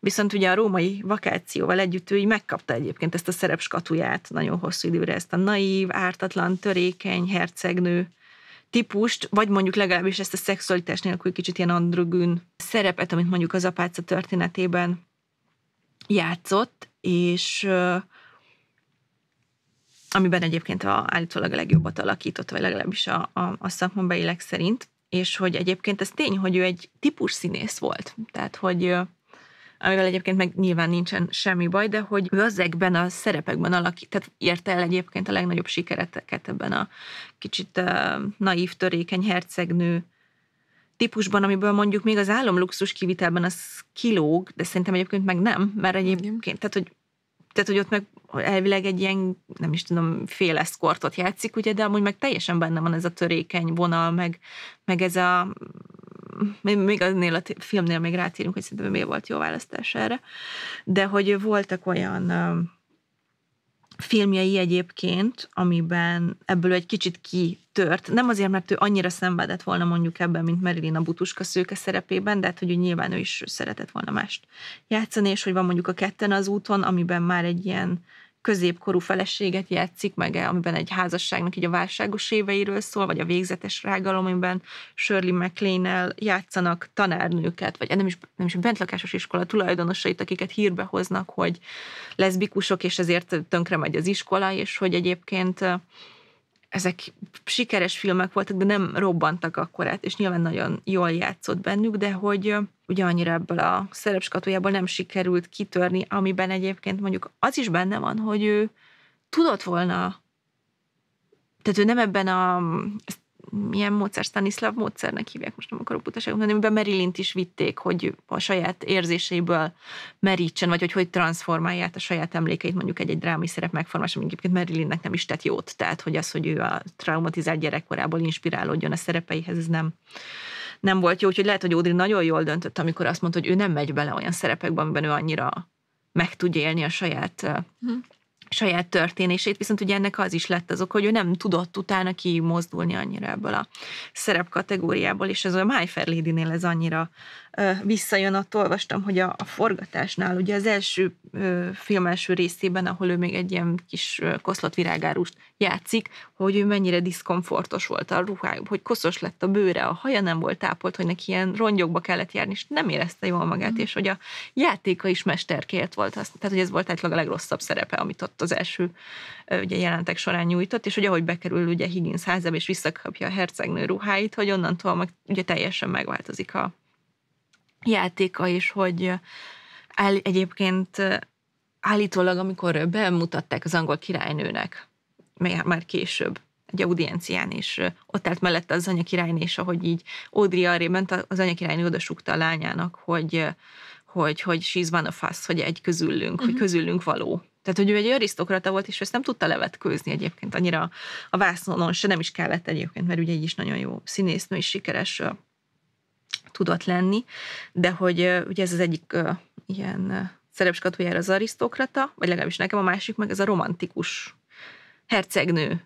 Viszont ugye a római vakációval együtt ő így megkapta egyébként ezt a szerepskatuját nagyon hosszú időre, ezt a naív, ártatlan, törékeny hercegnő típust, vagy mondjuk legalábbis ezt a szexualitás nélkül kicsit ilyen androgűn szerepet, amit mondjuk az apáca történetében játszott, és amiben egyébként a, állítólag a legjobbat alakított, vagy legalábbis a, a, a szakmabelileg szerint, és hogy egyébként ez tény, hogy ő egy típus színész volt, tehát hogy amivel egyébként meg nyilván nincsen semmi baj, de hogy ő ezekben a szerepekben alakít, tehát érte el egyébként a legnagyobb sikereteket ebben a kicsit uh, naív, törékeny hercegnő típusban, amiből mondjuk még az luxus kivitelben az kilóg, de szerintem egyébként meg nem, mert egyébként, tehát hogy, tehát, hogy ott meg elvileg egy ilyen, nem is tudom, fél eszkortot játszik, ugye, de amúgy meg teljesen benne van ez a törékeny vonal, meg, meg ez a még aznél a filmnél még rátérünk, hogy szerintem miért volt jó választás erre, de hogy voltak olyan filmjei egyébként, amiben ebből egy kicsit kitört. Nem azért, mert ő annyira szenvedett volna mondjuk ebben, mint Marilyn a butuska szőke szerepében, de hát, hogy nyilván ő is szeretett volna mást játszani, és hogy van mondjuk a ketten az úton, amiben már egy ilyen középkorú feleséget játszik, meg amiben egy házasságnak így a válságos éveiről szól, vagy a végzetes rágalom, amiben Shirley MacLaine-nel játszanak tanárnőket, vagy nem is, nem is bentlakásos iskola tulajdonosait, akiket hírbe hoznak, hogy leszbikusok, és ezért tönkre megy az iskola, és hogy egyébként ezek sikeres filmek voltak, de nem robbantak akkorát, és nyilván nagyon jól játszott bennük, de hogy ugye annyira ebből a szerepskatójából nem sikerült kitörni, amiben egyébként mondjuk az is benne van, hogy ő tudott volna, tehát ő nem ebben a, milyen módszer, Stanislav módszernek hívják, most nem akarok butaságot mondani, amiben Merilint is vitték, hogy a saját érzéseiből merítsen, vagy hogy hogy transformálja a saját emlékeit mondjuk egy-egy drámai szerep megformálása, ami egyébként Marilinnek nem is tett jót, tehát hogy az, hogy ő a traumatizált gyerekkorából inspirálódjon a szerepeihez, ez nem, nem volt jó, úgyhogy lehet, hogy Audrey nagyon jól döntött, amikor azt mondta, hogy ő nem megy bele olyan szerepekbe, amiben ő annyira meg tudja élni a saját mhm saját történését, viszont ugye ennek az is lett azok, hogy ő nem tudott utána kimozdulni annyira ebből a szerep kategóriából, és ez a My Fair Lady-nél ez annyira ö, visszajön, attól olvastam, hogy a, a forgatásnál, ugye az első ö, film első részében, ahol ő még egy ilyen kis ö, virágárust játszik, hogy ő mennyire diszkomfortos volt a ruhájuk, hogy koszos lett a bőre, a haja nem volt ápolt, hogy neki ilyen rongyokba kellett járni, és nem érezte jól magát, mm. és hogy a játéka is mesterkért volt, tehát hogy ez volt egy a legrosszabb szerepe, amit ott az első ugye, jelentek során nyújtott, és hogy ahogy bekerül ugye Higgins házába, és visszakapja a hercegnő ruháit, hogy onnantól meg ugye teljesen megváltozik a játéka, és hogy el, egyébként állítólag, amikor bemutatták az angol királynőnek, már később, egy audiencián, és ott állt mellette az anyakirályné, és ahogy így Audrey arré ment, az anyakirályné oda a lányának, hogy, hogy, hogy she's one of us, hogy egy közülünk, uh-huh. hogy mhm. közülünk való. Tehát, hogy ő egy arisztokrata volt, és ezt nem tudta levetkőzni egyébként annyira a vászonon, se nem is kellett egyébként, mert ugye egy is nagyon jó színésznő és sikeres tudott lenni, de hogy ugye ez az egyik uh, ilyen szerepskatójára az arisztokrata, vagy legalábbis nekem a másik, meg ez a romantikus hercegnő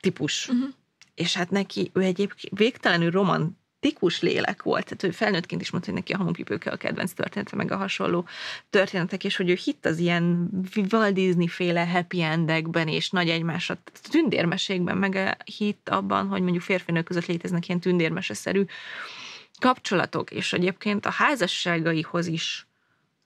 típus. Uh-huh. És hát neki, ő egyébként végtelenül romant tikus lélek volt. Tehát ő felnőttként is mondta, hogy neki a hamupipőke a kedvenc története, meg a hasonló történetek, és hogy ő hitt az ilyen Walt Disney féle happy endekben, és nagy egymásra tündérmeségben, meg hitt abban, hogy mondjuk férfinők között léteznek ilyen tündérmeseszerű kapcsolatok, és egyébként a házasságaihoz is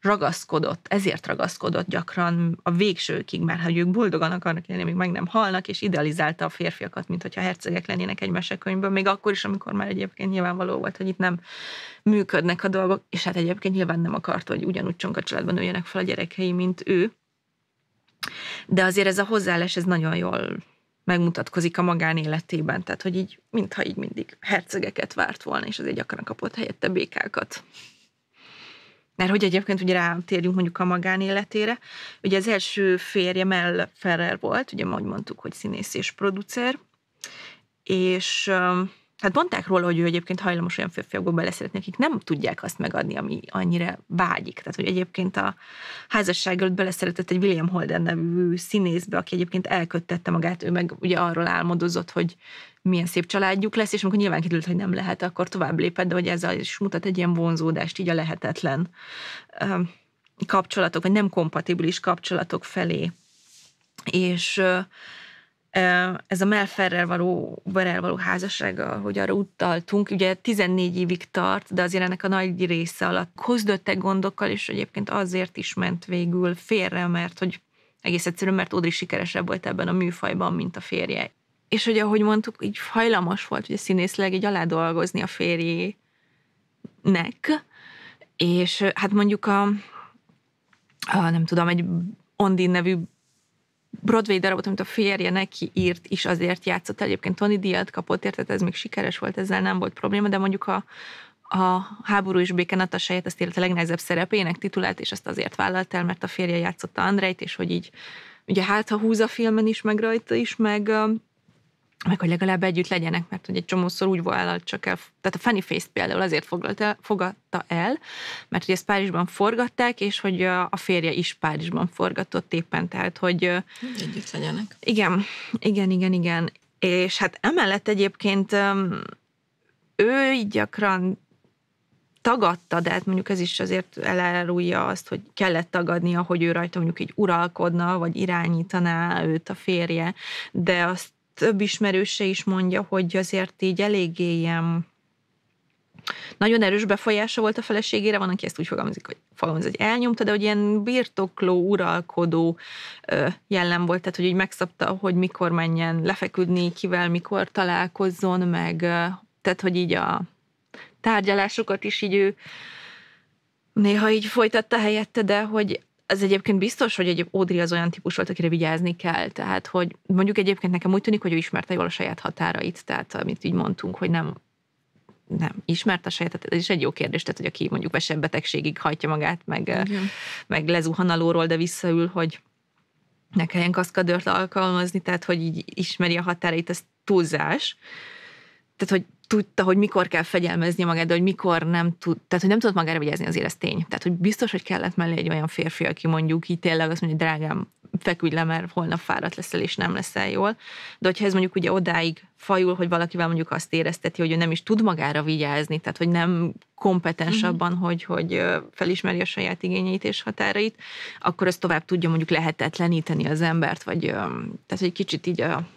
ragaszkodott, ezért ragaszkodott gyakran a végsőkig, mert ha ők boldogan akarnak lenni, még meg nem halnak, és idealizálta a férfiakat, mint hogyha hercegek lennének egy mesekönyvből, még akkor is, amikor már egyébként nyilvánvaló volt, hogy itt nem működnek a dolgok, és hát egyébként nyilván nem akart, hogy ugyanúgy csonka családban nőjenek fel a gyerekei, mint ő. De azért ez a hozzáállás, ez nagyon jól megmutatkozik a magánéletében, tehát hogy így, mintha így mindig hercegeket várt volna, és azért gyakran kapott helyette békákat. Mert hogy egyébként ugye rátérjünk mondjuk a magánéletére, ugye az első férje Mel Ferrer volt, ugye ahogy mondtuk, hogy színész és producer, és hát mondták róla, hogy ő egyébként hajlamos olyan férfiakból beleszeretni, akik nem tudják azt megadni, ami annyira vágyik. Tehát, hogy egyébként a házasság előtt beleszeretett egy William Holden nevű színészbe, aki egyébként elköttette magát, ő meg ugye arról álmodozott, hogy milyen szép családjuk lesz, és amikor nyilván kiderült, hogy nem lehet, akkor tovább lépett, de hogy ez is mutat egy ilyen vonzódást, így a lehetetlen kapcsolatok, vagy nem kompatibilis kapcsolatok felé. És ez a Mel Ferrer való, Berrel való házassága, hogy arra utaltunk, ugye 14 évig tart, de azért ennek a nagy része alatt hozdöttek gondokkal, és egyébként azért is ment végül félre, mert hogy egész egyszerűen, mert Odri sikeresebb volt ebben a műfajban, mint a férje és hogy ahogy mondtuk, így hajlamos volt ugye színészleg így alá dolgozni a férjének, és hát mondjuk a, a nem tudom, egy Ondin nevű Broadway darabot, amit a férje neki írt, is azért játszott el. Egyébként Tony díjat kapott, érted, ez még sikeres volt, ezzel nem volt probléma, de mondjuk a, a háború és a Natasáját, azt élt a legnehezebb szerepének titulált, és ezt azért vállalt el, mert a férje játszotta Andrejt, és hogy így ugye hát, ha húz a filmen is, meg rajta is, meg meg hogy legalább együtt legyenek, mert hogy egy csomószor úgy volt, csak el, tehát a Fanny Face például azért foglalta, fogadta el, mert hogy ezt Párizsban forgatták, és hogy a férje is Párizsban forgatott éppen, tehát hogy... Együtt legyenek. Igen, igen, igen, igen. És hát emellett egyébként ő így gyakran tagadta, de hát mondjuk ez is azért elárulja azt, hogy kellett tagadnia, hogy ő rajta mondjuk így uralkodna, vagy irányítaná őt a férje, de azt több ismerőse is mondja, hogy azért így eléggé ilyen nagyon erős befolyása volt a feleségére, van, aki ezt úgy fogalmazik, hogy, fogalmaz, hogy elnyomta, de hogy ilyen birtokló, uralkodó jellem volt, tehát hogy így megszabta, hogy mikor menjen lefeküdni, kivel, mikor találkozzon, meg tehát, hogy így a tárgyalásokat is így ő néha így folytatta helyette, de hogy az egyébként biztos, hogy egy Audrey az olyan típus volt, akire vigyázni kell. Tehát, hogy mondjuk egyébként nekem úgy tűnik, hogy ő ismerte jól a saját határait, tehát amit így mondtunk, hogy nem nem, ismerte a saját, tehát ez is egy jó kérdés, tehát hogy aki mondjuk betegségig hajtja magát, meg, Igen. meg lezuhan alulról, de visszaül, hogy ne kelljen kaszkadőrt alkalmazni, tehát hogy így ismeri a határait, ez túlzás. Tehát, hogy tudta, hogy mikor kell fegyelmezni magát, de hogy mikor nem tud, tehát hogy nem tudott magára vigyázni, az élesztény. Tehát, hogy biztos, hogy kellett mellé egy olyan férfi, aki mondjuk így tényleg azt mondja, drágám, feküdj le, mert holnap fáradt leszel, és nem leszel jól. De hogyha ez mondjuk ugye odáig fajul, hogy valakivel mondjuk azt érezteti, hogy ő nem is tud magára vigyázni, tehát hogy nem kompetens mm-hmm. abban, mhm. hogy, hogy felismeri a saját igényeit és határait, akkor ez tovább tudja mondjuk lehetetleníteni az embert, vagy tehát egy kicsit így a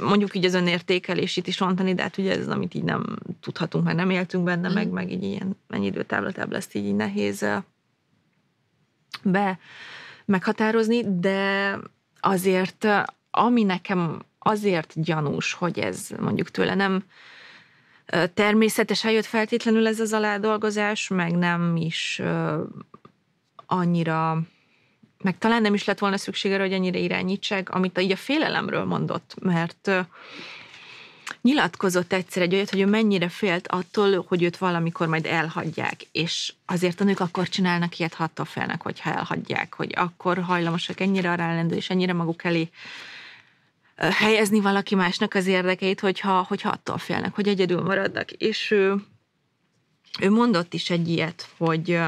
mondjuk így az önértékelését is rontani, de hát ugye ez, amit így nem tudhatunk, mert nem éltünk benne, mm. meg, mhm. meg így ilyen mennyi időtávlatább lesz így, így nehéz be meghatározni, de azért, ami nekem azért gyanús, hogy ez mondjuk tőle nem természetesen jött feltétlenül ez az aládolgozás, meg nem is annyira meg talán nem is lett volna szüksége hogy ennyire irányítsák, amit így a félelemről mondott, mert nyilatkozott egyszer egy olyat, hogy ő mennyire félt attól, hogy őt valamikor majd elhagyják, és azért a nők akkor csinálnak ilyet, ha attól félnek, hogyha elhagyják, hogy akkor hajlamosak ennyire arra és ennyire maguk elé helyezni valaki másnak az érdekeit, hogyha, hogyha attól félnek, hogy egyedül maradnak. És ő, ő mondott is egy ilyet, hogy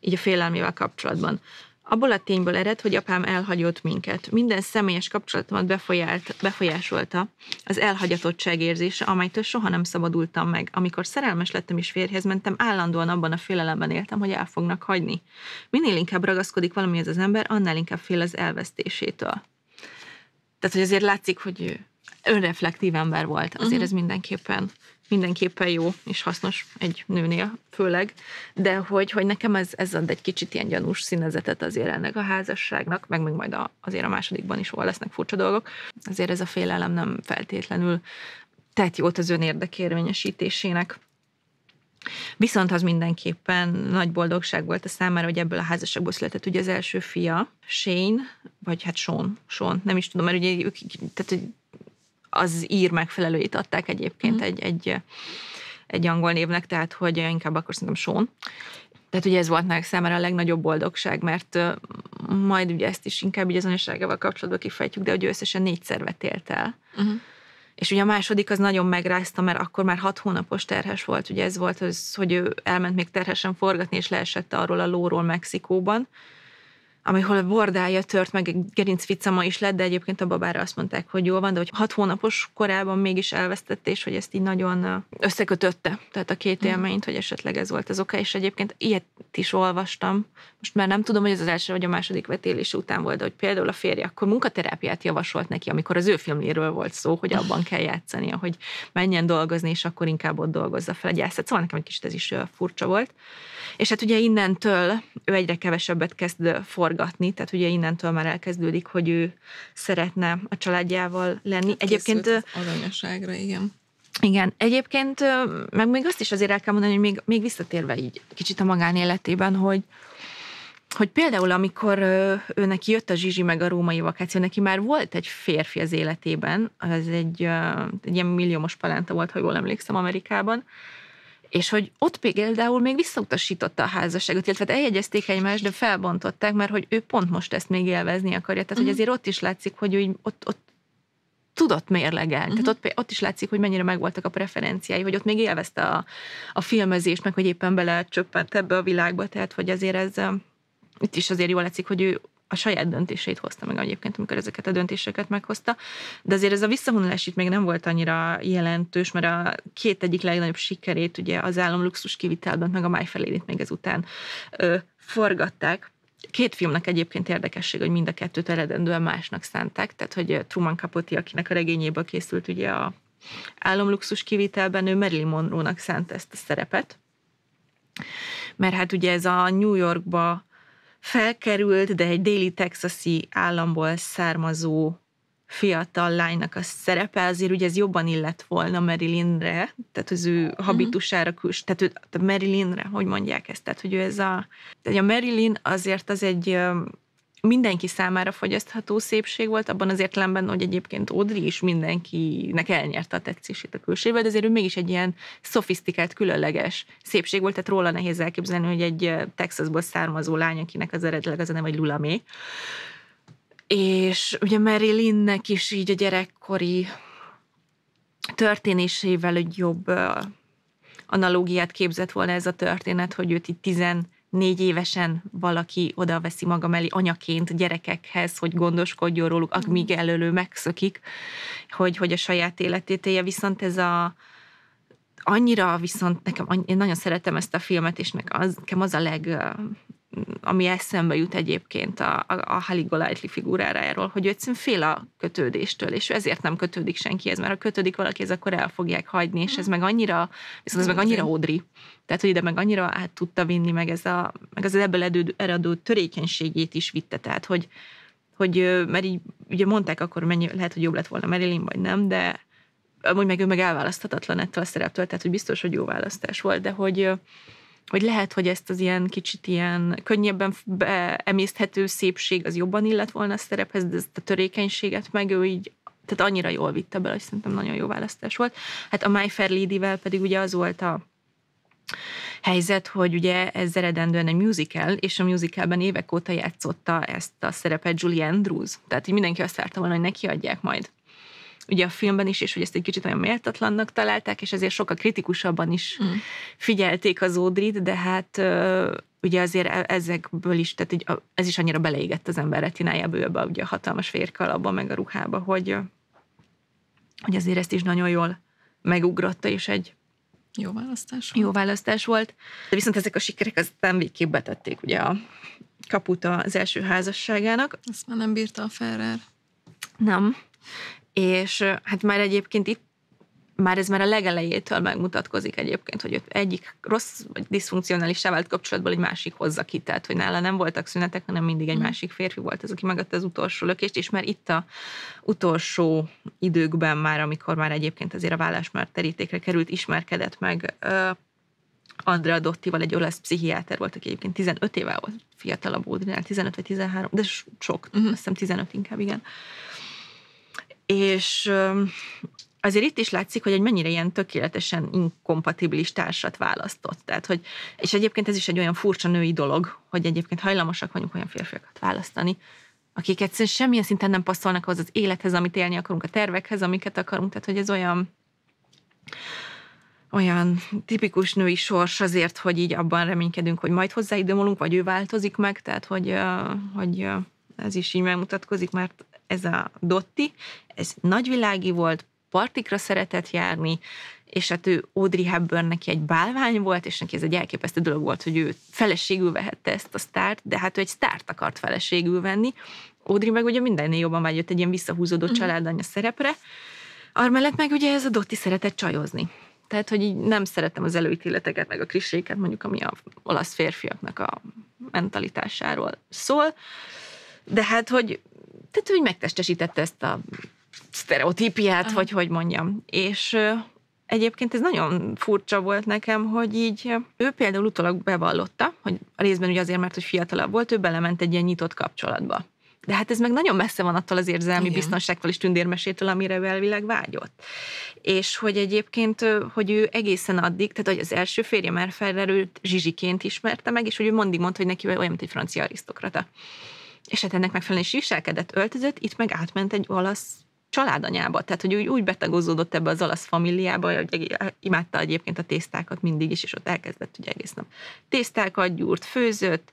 így a félelmével kapcsolatban. Abból a tényből ered, hogy apám elhagyott minket. Minden személyes kapcsolatomat befolyált, befolyásolta az elhagyatottság érzése, amelytől soha nem szabadultam meg. Amikor szerelmes lettem és férjhez mentem, állandóan abban a félelemben éltem, hogy el fognak hagyni. Minél inkább ragaszkodik valamihez az ember, annál inkább fél az elvesztésétől. Tehát, hogy azért látszik, hogy önreflektív ember volt. Azért uh-huh. ez mindenképpen mindenképpen jó és hasznos egy nőnél főleg, de hogy, hogy nekem ez, ez ad egy kicsit ilyen gyanús színezetet azért ennek a házasságnak, meg még majd a, azért a másodikban is hol lesznek furcsa dolgok. Azért ez a félelem nem feltétlenül tett jót az ön érdekérvényesítésének. Viszont az mindenképpen nagy boldogság volt a számára, hogy ebből a házasságból született ugye az első fia, Shane, vagy hát Sean, Sean, nem is tudom, mert ugye ők, tehát, az ír megfelelőit adták egyébként mm. egy, egy, egy angol névnek, tehát hogy inkább akkor szerintem Sean. Tehát ugye ez volt meg számára a legnagyobb boldogság, mert majd ugye ezt is inkább így az anyaságával kapcsolatban kifejtjük, de hogy ő összesen négyszer vetélt el. Uh-huh. És ugye a második az nagyon megrázta, mert akkor már hat hónapos terhes volt, ugye ez volt az, hogy ő elment még terhesen forgatni, és leesett arról a lóról Mexikóban, amihol a bordája tört, meg egy gerincficama is lett, de egyébként a babára azt mondták, hogy jól van, de hogy hat hónapos korában mégis elvesztette, és hogy ezt így nagyon összekötötte, tehát a két mm. élményt, hogy esetleg ez volt az oka, és egyébként ilyet is olvastam, most már nem tudom, hogy ez az első vagy a második vetélés után volt, de hogy például a férje akkor munkaterápiát javasolt neki, amikor az ő filmjéről volt szó, hogy abban kell játszani, hogy menjen dolgozni, és akkor inkább ott dolgozza fel egy gyászat. Szóval nekem egy kicsit ez is furcsa volt. És hát ugye innentől ő egyre kevesebbet kezd forgatni, forgatni, tehát ugye innentől már elkezdődik, hogy ő szeretne a családjával lenni. Hát Egyébként... Az anyaságra, igen. Igen, egyébként meg még azt is azért el kell mondani, hogy még, még visszatérve így kicsit a magánéletében, hogy, hogy például amikor ő neki jött a Zsizsi meg a római vakáció, neki már volt egy férfi az életében, az egy, egy ilyen milliómos palánta volt, ha jól emlékszem, Amerikában, és hogy ott például még visszautasította a házasságot, illetve eljegyezték egymást, de felbontották, mert hogy ő pont most ezt még élvezni akarja. Tehát, uh-huh. hogy mhm. azért ott is látszik, hogy ő ott, ott tudott mérlegelni. Uh-huh. Tehát mhm. ott, ott is látszik, hogy mennyire megvoltak a preferenciái, hogy ott még élvezte a, a filmezést, meg hogy éppen csöppent ebbe a világba, tehát hogy azért ez itt is azért jól látszik, hogy ő a saját döntéseit hozta meg egyébként, amikor ezeket a döntéseket meghozta. De azért ez a visszavonulás itt még nem volt annyira jelentős, mert a két egyik legnagyobb sikerét, ugye az állam luxus kivitelben, meg a májfelénit még ezután ö, forgatták. Két filmnek egyébként érdekesség, hogy mind a kettőt eredendően másnak szánták, tehát hogy Truman Capote, akinek a regényéből készült ugye a álomluxus kivitelben, ő Marilyn Monroe-nak szánt ezt a szerepet, mert hát ugye ez a New Yorkba felkerült, de egy déli texasi államból származó fiatal lánynak a szerepe, azért ugye ez jobban illett volna Marilynre, tehát az ő mhm. habitusára, küls, tehát, ő, tehát Marilynre, hogy mondják ezt, tehát hogy ő ez a, tehát a Marilyn azért az egy mindenki számára fogyasztható szépség volt, abban az értelemben, hogy egyébként Audrey is mindenkinek elnyerte a tetszését a külsővel, de azért ő mégis egy ilyen szofisztikált, különleges szépség volt, tehát róla nehéz elképzelni, hogy egy Texasból származó lány, akinek az eredetileg az a neve, lula Lulamé. És ugye Marilynnek is így a gyerekkori történésével egy jobb analógiát képzett volna ez a történet, hogy őt itt tizen négy évesen valaki oda veszi maga mellé anyaként gyerekekhez, hogy gondoskodjon róluk, amíg mm. elölő megszökik, hogy, hogy a saját életét élje. Viszont ez a, annyira viszont nekem, én nagyon szeretem ezt a filmet, és nekem az, nekem az a leg ami eszembe jut egyébként a, a, a Haligolajtli Golightly figurájáról, hogy ő egyszerűen fél a kötődéstől, és ezért nem kötődik senkihez, mert ha kötődik valaki ez akkor el fogják hagyni, és ez mhm. meg annyira, viszont ez meg annyira odri, Tehát, hogy ide meg annyira át tudta vinni, meg, ez a, meg az ebből eredő törékenységét is vitte, tehát, hogy, hogy mert így ugye mondták akkor, mennyi, lehet, hogy jobb lett volna Marilyn, vagy nem, de amúgy meg ő meg elválaszthatatlan ettől a szereptől, tehát, hogy biztos, hogy jó választás volt, de hogy, hogy lehet, hogy ezt az ilyen kicsit ilyen könnyebben emészthető szépség az jobban illett volna a szerephez, de ezt a törékenységet meg ő így tehát annyira jól vitte bele, hogy szerintem nagyon jó választás volt. Hát a My Fair Lady-vel pedig ugye az volt a helyzet, hogy ugye ez eredendően egy musical, és a musicalben évek óta játszotta ezt a szerepet Julie Andrews. Tehát hogy mindenki azt várta volna, hogy neki adják majd ugye a filmben is, és hogy ezt egy kicsit olyan méltatlannak találták, és ezért sokkal kritikusabban is mm. figyelték az Ódrit, de hát ugye azért e- ezekből is, tehát így, ez is annyira beleégett az ember retinájába, ebbe ugye a hatalmas férkalabba, meg a ruhába, hogy, hogy azért ezt is nagyon jól megugrotta, és egy jó választás volt. Jó választás volt. De viszont ezek a sikerek aztán végképp betették ugye a kaput az első házasságának. Ezt már nem bírta a Ferrer. Nem és hát már egyébként itt már ez már a legelejétől megmutatkozik egyébként, hogy egyik rossz vagy diszfunkcionálissá vált kapcsolatból egy másik hozza ki, tehát hogy nála nem voltak szünetek, hanem mindig egy mm. másik férfi volt az, aki megadta az utolsó lökést, és már itt a utolsó időkben már, amikor már egyébként azért a vállás már terítékre került, ismerkedett meg Andrea Dottival, egy olasz pszichiáter volt, aki egyébként 15 éve volt fiatalabb Ódrinál, 15 vagy 13, de sok, uh-huh. azt hiszem 15 inkább, igen. Uh, és azért itt is látszik, hogy egy mennyire ilyen tökéletesen inkompatibilis társat választott. Tehát, hogy, és egyébként ez is egy olyan furcsa női dolog, hogy egyébként hajlamosak vagyunk olyan férfiakat választani, akik egyszerűen semmilyen szinten nem passzolnak az az élethez, amit élni akarunk, a tervekhez, amiket akarunk. Tehát, hogy ez olyan olyan tipikus női sors azért, hogy így abban reménykedünk, hogy majd hozzáidomolunk, vagy ő változik meg, tehát hogy, hogy ez is így megmutatkozik, mert ez a Dotti, ez nagyvilági volt, partikra szeretett járni, és hát ő Audrey Hepburn neki egy bálvány volt, és neki ez egy elképesztő dolog volt, hogy ő feleségül vehette ezt a sztárt, de hát ő egy sztárt akart feleségül venni. Audrey meg ugye mindennél jobban vágyott egy ilyen visszahúzódó mhm. családanya szerepre, Armellett meg ugye ez a Dotti szeretett csajozni. Tehát, hogy így nem szeretem az előítéleteket, meg a kriséket, mondjuk, ami a olasz férfiaknak a mentalitásáról szól. De hát, hogy tehát hogy megtestesítette ezt a sztereotípiát, vagy hogy mondjam. És Egyébként ez nagyon furcsa volt nekem, hogy így ő például utólag bevallotta, hogy a részben ugye azért, mert hogy fiatalabb volt, ő belement egy ilyen nyitott kapcsolatba. De hát ez meg nagyon messze van attól az érzelmi Igen. biztonságtól és tündérmesétől, amire ő elvileg vágyott. És hogy egyébként, hogy ő egészen addig, tehát hogy az első férje már felrerült zsizsiként ismerte meg, és hogy ő mondig mondta, hogy neki olyan, mint egy francia arisztokrata és hát ennek megfelelően is viselkedett, öltözött, itt meg átment egy olasz családanyába, tehát hogy úgy, úgy betagozódott ebbe az olasz familiába, hogy imádta egyébként a tésztákat mindig is, és ott elkezdett ugye egész nap tésztákat, gyúrt, főzött,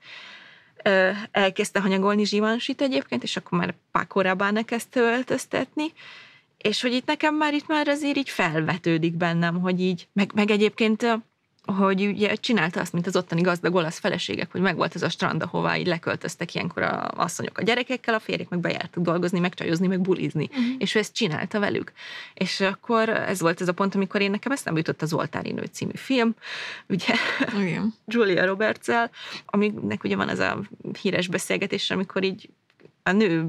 elkezdte hanyagolni zsivansit egyébként, és akkor már korábban ezt öltöztetni, és hogy itt nekem már itt már azért így felvetődik bennem, hogy így, meg, meg egyébként hogy ugye csinálta azt, mint az ottani gazdag olasz feleségek, hogy megvolt ez a strand, ahová így leköltöztek ilyenkor a asszonyok a gyerekekkel, a férjek meg bejártak dolgozni, megcsajozni, meg bulizni. Uh-huh. És ő ezt csinálta velük. És akkor ez volt ez a pont, amikor én nekem ezt nem jutott az Oltári Nő című film, ugye Igen. Julia Roberts-el, aminek ugye van ez a híres beszélgetés, amikor így a nő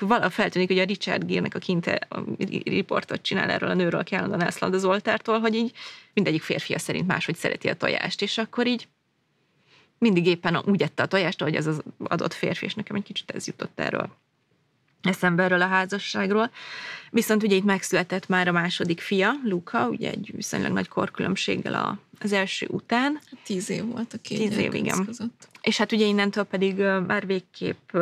vala feltűnik, hogy a Richard kinte a riportot csinál erről a nőről, aki állandóan elszalad az oltártól, hogy így mindegyik férfia szerint máshogy szereti a tojást, és akkor így mindig éppen úgy ette a tojást, hogy ez az adott férfi, és nekem egy kicsit ez jutott erről eszembe erről a házasságról. Viszont ugye itt megszületett már a második fia, Luka, ugye egy viszonylag nagy korkülönbséggel a, az első után. Tíz év volt a két Tíz év, igen. Között. És hát ugye innentől pedig már végképp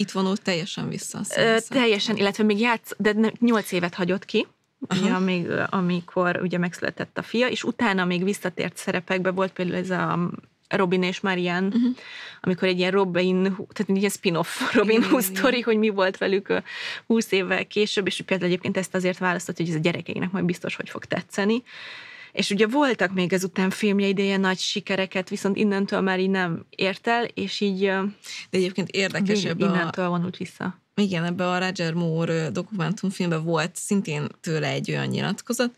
itt vonult teljesen vissza. Ö, teljesen, illetve még játsz, de nyolc évet hagyott ki, ugye, amíg, amikor ugye megszületett a fia, és utána még visszatért szerepekbe volt például ez a Robin és Marian, uh-huh. Mhm. amikor egy ilyen Robin, tehát egy ilyen spin-off Robin Hood sztori, hogy mi volt velük 20 évvel később, és például egyébként ezt azért választott, hogy ez a gyerekeinek majd biztos, hogy fog tetszeni. Uh, és ugye voltak még ezután filmje ideje nagy sikereket, viszont innentől már így nem ért el, és így... De egyébként érdekes ebbe Innentől a... vonult vissza. Igen, ebbe a Roger Moore dokumentumfilmben volt szintén tőle egy olyan nyilatkozat,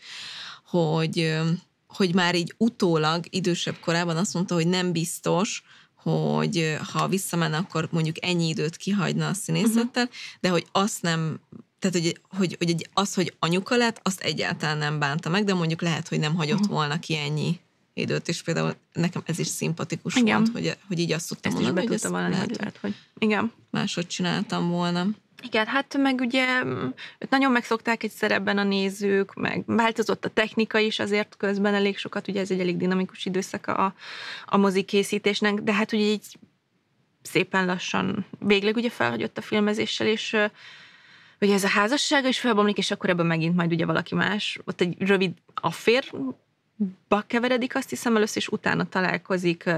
hogy, hogy már így utólag, idősebb korában azt mondta, hogy nem biztos, hogy ha visszamenne, akkor mondjuk ennyi időt kihagyna a mhm. színészettel, uh-huh. de hogy azt nem tehát hogy, hogy, hogy egy, az, hogy anyuka lett, azt egyáltalán nem bánta meg, de mondjuk lehet, hogy nem hagyott mhm. volna ki ennyi időt, és például nekem ez is szimpatikus igen. volt, hogy, hogy így azt tudtam mondani, hogy ezt valami lehet, lehet, hogy igen. máshogy csináltam volna. Igen, hát meg ugye hát nagyon megszokták egy szerepben a nézők, meg változott a technika is azért közben elég sokat, ugye ez egy elég dinamikus időszaka a, a mozikészítésnek, de hát ugye így szépen lassan végleg ugye felhagyott a filmezéssel, és hogy ez a házassága is felbomlik, és akkor ebben megint majd ugye valaki más, ott egy rövid afférba keveredik, azt hiszem először, és utána találkozik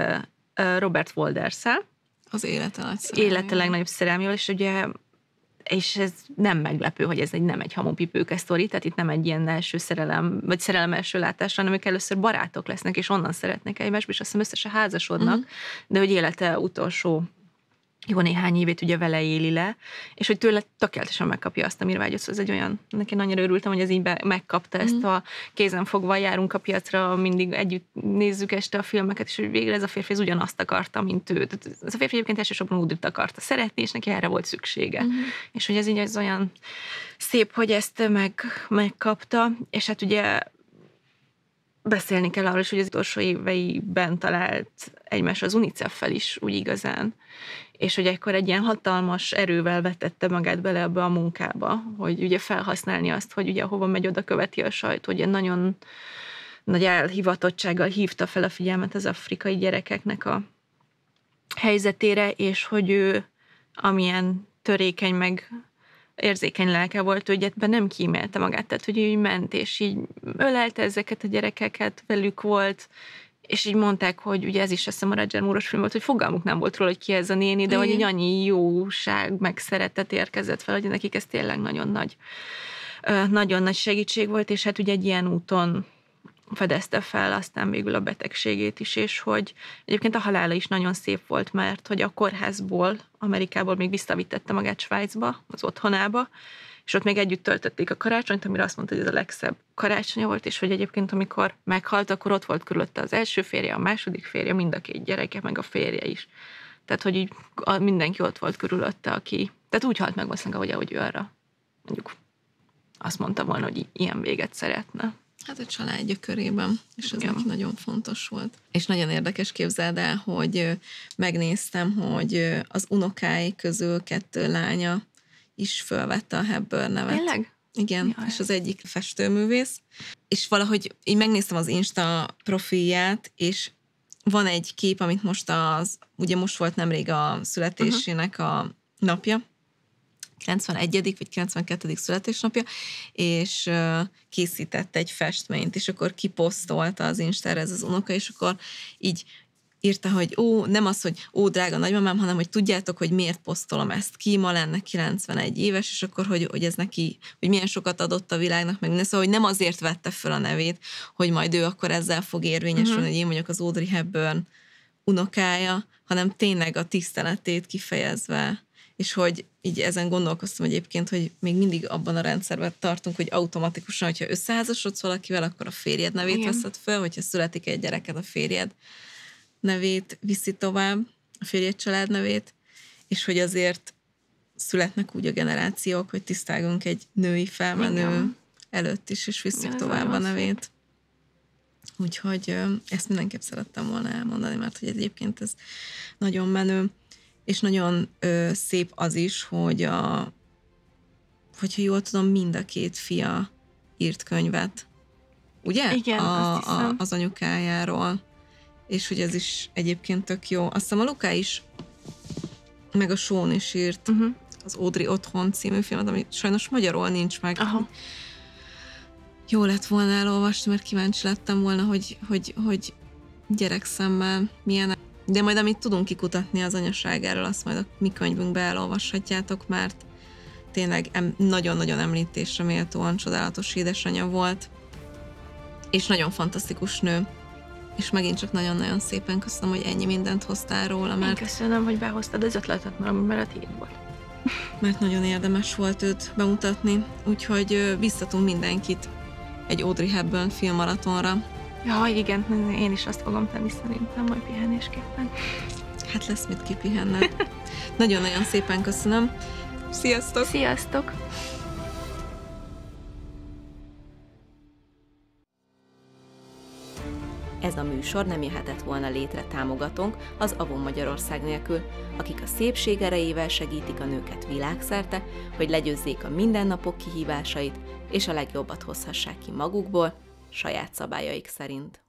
Robert walders Az élete nagy szerelmével. Élete legnagyobb szerelmével, és ugye és ez nem meglepő, hogy ez egy nem egy hamupipőke sztori, tehát itt nem egy ilyen első szerelem, vagy szerelem első látásra, hanem ők először barátok lesznek, és onnan szeretnek egymásba, és azt hiszem összesen házasodnak, uh-huh. de hogy élete utolsó jó néhány évét ugye vele éli le, és hogy tőle tökéletesen megkapja azt, amire vágyott. Szóval ez egy olyan, nekem annyira örültem, hogy ez így be, megkapta ezt mhm. a kézen fogva járunk a piacra, mindig együtt nézzük este a filmeket, és hogy végre ez a férfi ez ugyanazt akarta, mint ő. Tehát ez a férfi egyébként elsősorban úgy akarta szeretni, és neki erre volt szüksége. Mm. És hogy ez így az olyan szép, hogy ezt meg, megkapta, és hát ugye beszélni kell arról is, hogy az utolsó éveiben talált egymás az UNICEF-fel is úgy igazán és hogy ekkor egy ilyen hatalmas erővel vetette magát bele ebbe a munkába, hogy ugye felhasználni azt, hogy ugye hova megy, oda követi a sajt, ilyen nagyon nagy elhivatottsággal hívta fel a figyelmet az afrikai gyerekeknek a helyzetére, és hogy ő amilyen törékeny meg érzékeny lelke volt, hogy ebben nem kímélte magát, tehát hogy így ment, és így ölelte ezeket a gyerekeket, velük volt, és így mondták, hogy ugye ez is a Roger Moore-os film volt, hogy fogalmuk nem volt róla, hogy ki ez a néni, de hogy egy annyi jóság, meg szeretet érkezett fel, hogy nekik ez tényleg nagyon nagy, nagyon nagy segítség volt, és hát ugye egy ilyen úton fedezte fel aztán végül a betegségét is, és hogy egyébként a halála is nagyon szép volt, mert hogy a kórházból, Amerikából még visszavittette magát Svájcba, az otthonába, és ott még együtt töltötték a karácsonyt, amire azt mondta, hogy ez a legszebb karácsonya volt, és hogy egyébként amikor meghalt, akkor ott volt körülötte az első férje, a második férje, mind a két gyereke, meg a férje is. Tehát, hogy így mindenki ott volt körülötte, aki... Tehát úgy halt meg valószínűleg, ahogy, ahogy ő arra mondjuk azt mondta volna, hogy ilyen véget szeretne. Hát a családja körében, és ez neki nagyon fontos volt. És nagyon érdekes képzeld el, hogy megnéztem, hogy az unokái közül kettő lánya is fölvette a Hepburn nevet. Tényleg? Igen, Jaj. és az egyik festőművész. És valahogy így megnéztem az Insta profilját, és van egy kép, amit most az, ugye most volt nemrég a születésének a napja, 91. vagy 92. születésnapja, és készített egy festményt, és akkor kiposztolta az Instára ez az unoka, és akkor így írta, hogy ó, nem az, hogy ó, drága nagymamám, hanem hogy tudjátok, hogy miért posztolom ezt ki, ma lenne 91 éves, és akkor, hogy, hogy ez neki, hogy milyen sokat adott a világnak, meg minden, szóval, hogy nem azért vette föl a nevét, hogy majd ő akkor ezzel fog érvényesülni, uh-huh. hogy én mondjuk az Audrey Hepburn unokája, hanem tényleg a tiszteletét kifejezve és hogy így ezen gondolkoztam egyébként, hogy még mindig abban a rendszerben tartunk, hogy automatikusan, hogyha összeházasodsz valakivel, akkor a férjed nevét Igen. veszed föl, hogyha születik egy gyereked, a férjed nevét viszi tovább, a férjét család nevét, és hogy azért születnek úgy a generációk, hogy tisztágunk egy női felmenő Igen. előtt is, és visszük Igen, tovább a nevét. Úgyhogy ezt mindenképp szerettem volna elmondani, mert hogy egyébként ez nagyon menő, és nagyon ö, szép az is, hogy a, hogyha jól tudom, mind a két fia írt könyvet. Ugye? Igen, a, azt A, az anyukájáról és hogy ez is egyébként tök jó. Azt hiszem a Luká is, meg a Són is írt uh-huh. az Audrey Otthon című filmet, ami sajnos magyarul nincs meg. Aha. Jó lett volna elolvasni, mert kíváncsi lettem volna, hogy, hogy, hogy gyerekszemmel milyen de majd amit tudunk kikutatni az anyaságáról, azt majd a mi könyvünkbe elolvashatjátok, mert tényleg em- nagyon-nagyon említésre méltóan csodálatos édesanyja volt, és nagyon fantasztikus nő és megint csak nagyon-nagyon szépen köszönöm, hogy ennyi mindent hoztál róla. Mert... Én köszönöm, hogy behoztad az ötletet, mert amúgy már a tiéd volt. Mert nagyon érdemes volt őt bemutatni, úgyhogy visszatunk mindenkit egy Audrey Hepburn filmmaratonra. Ja, igen, én is azt fogom tenni szerintem majd pihenésképpen. Hát lesz mit kipihenned. Nagyon-nagyon szépen köszönöm. Sziasztok! Sziasztok! ez a műsor nem jöhetett volna létre támogatónk az Avon Magyarország nélkül, akik a szépség erejével segítik a nőket világszerte, hogy legyőzzék a mindennapok kihívásait, és a legjobbat hozhassák ki magukból, saját szabályaik szerint.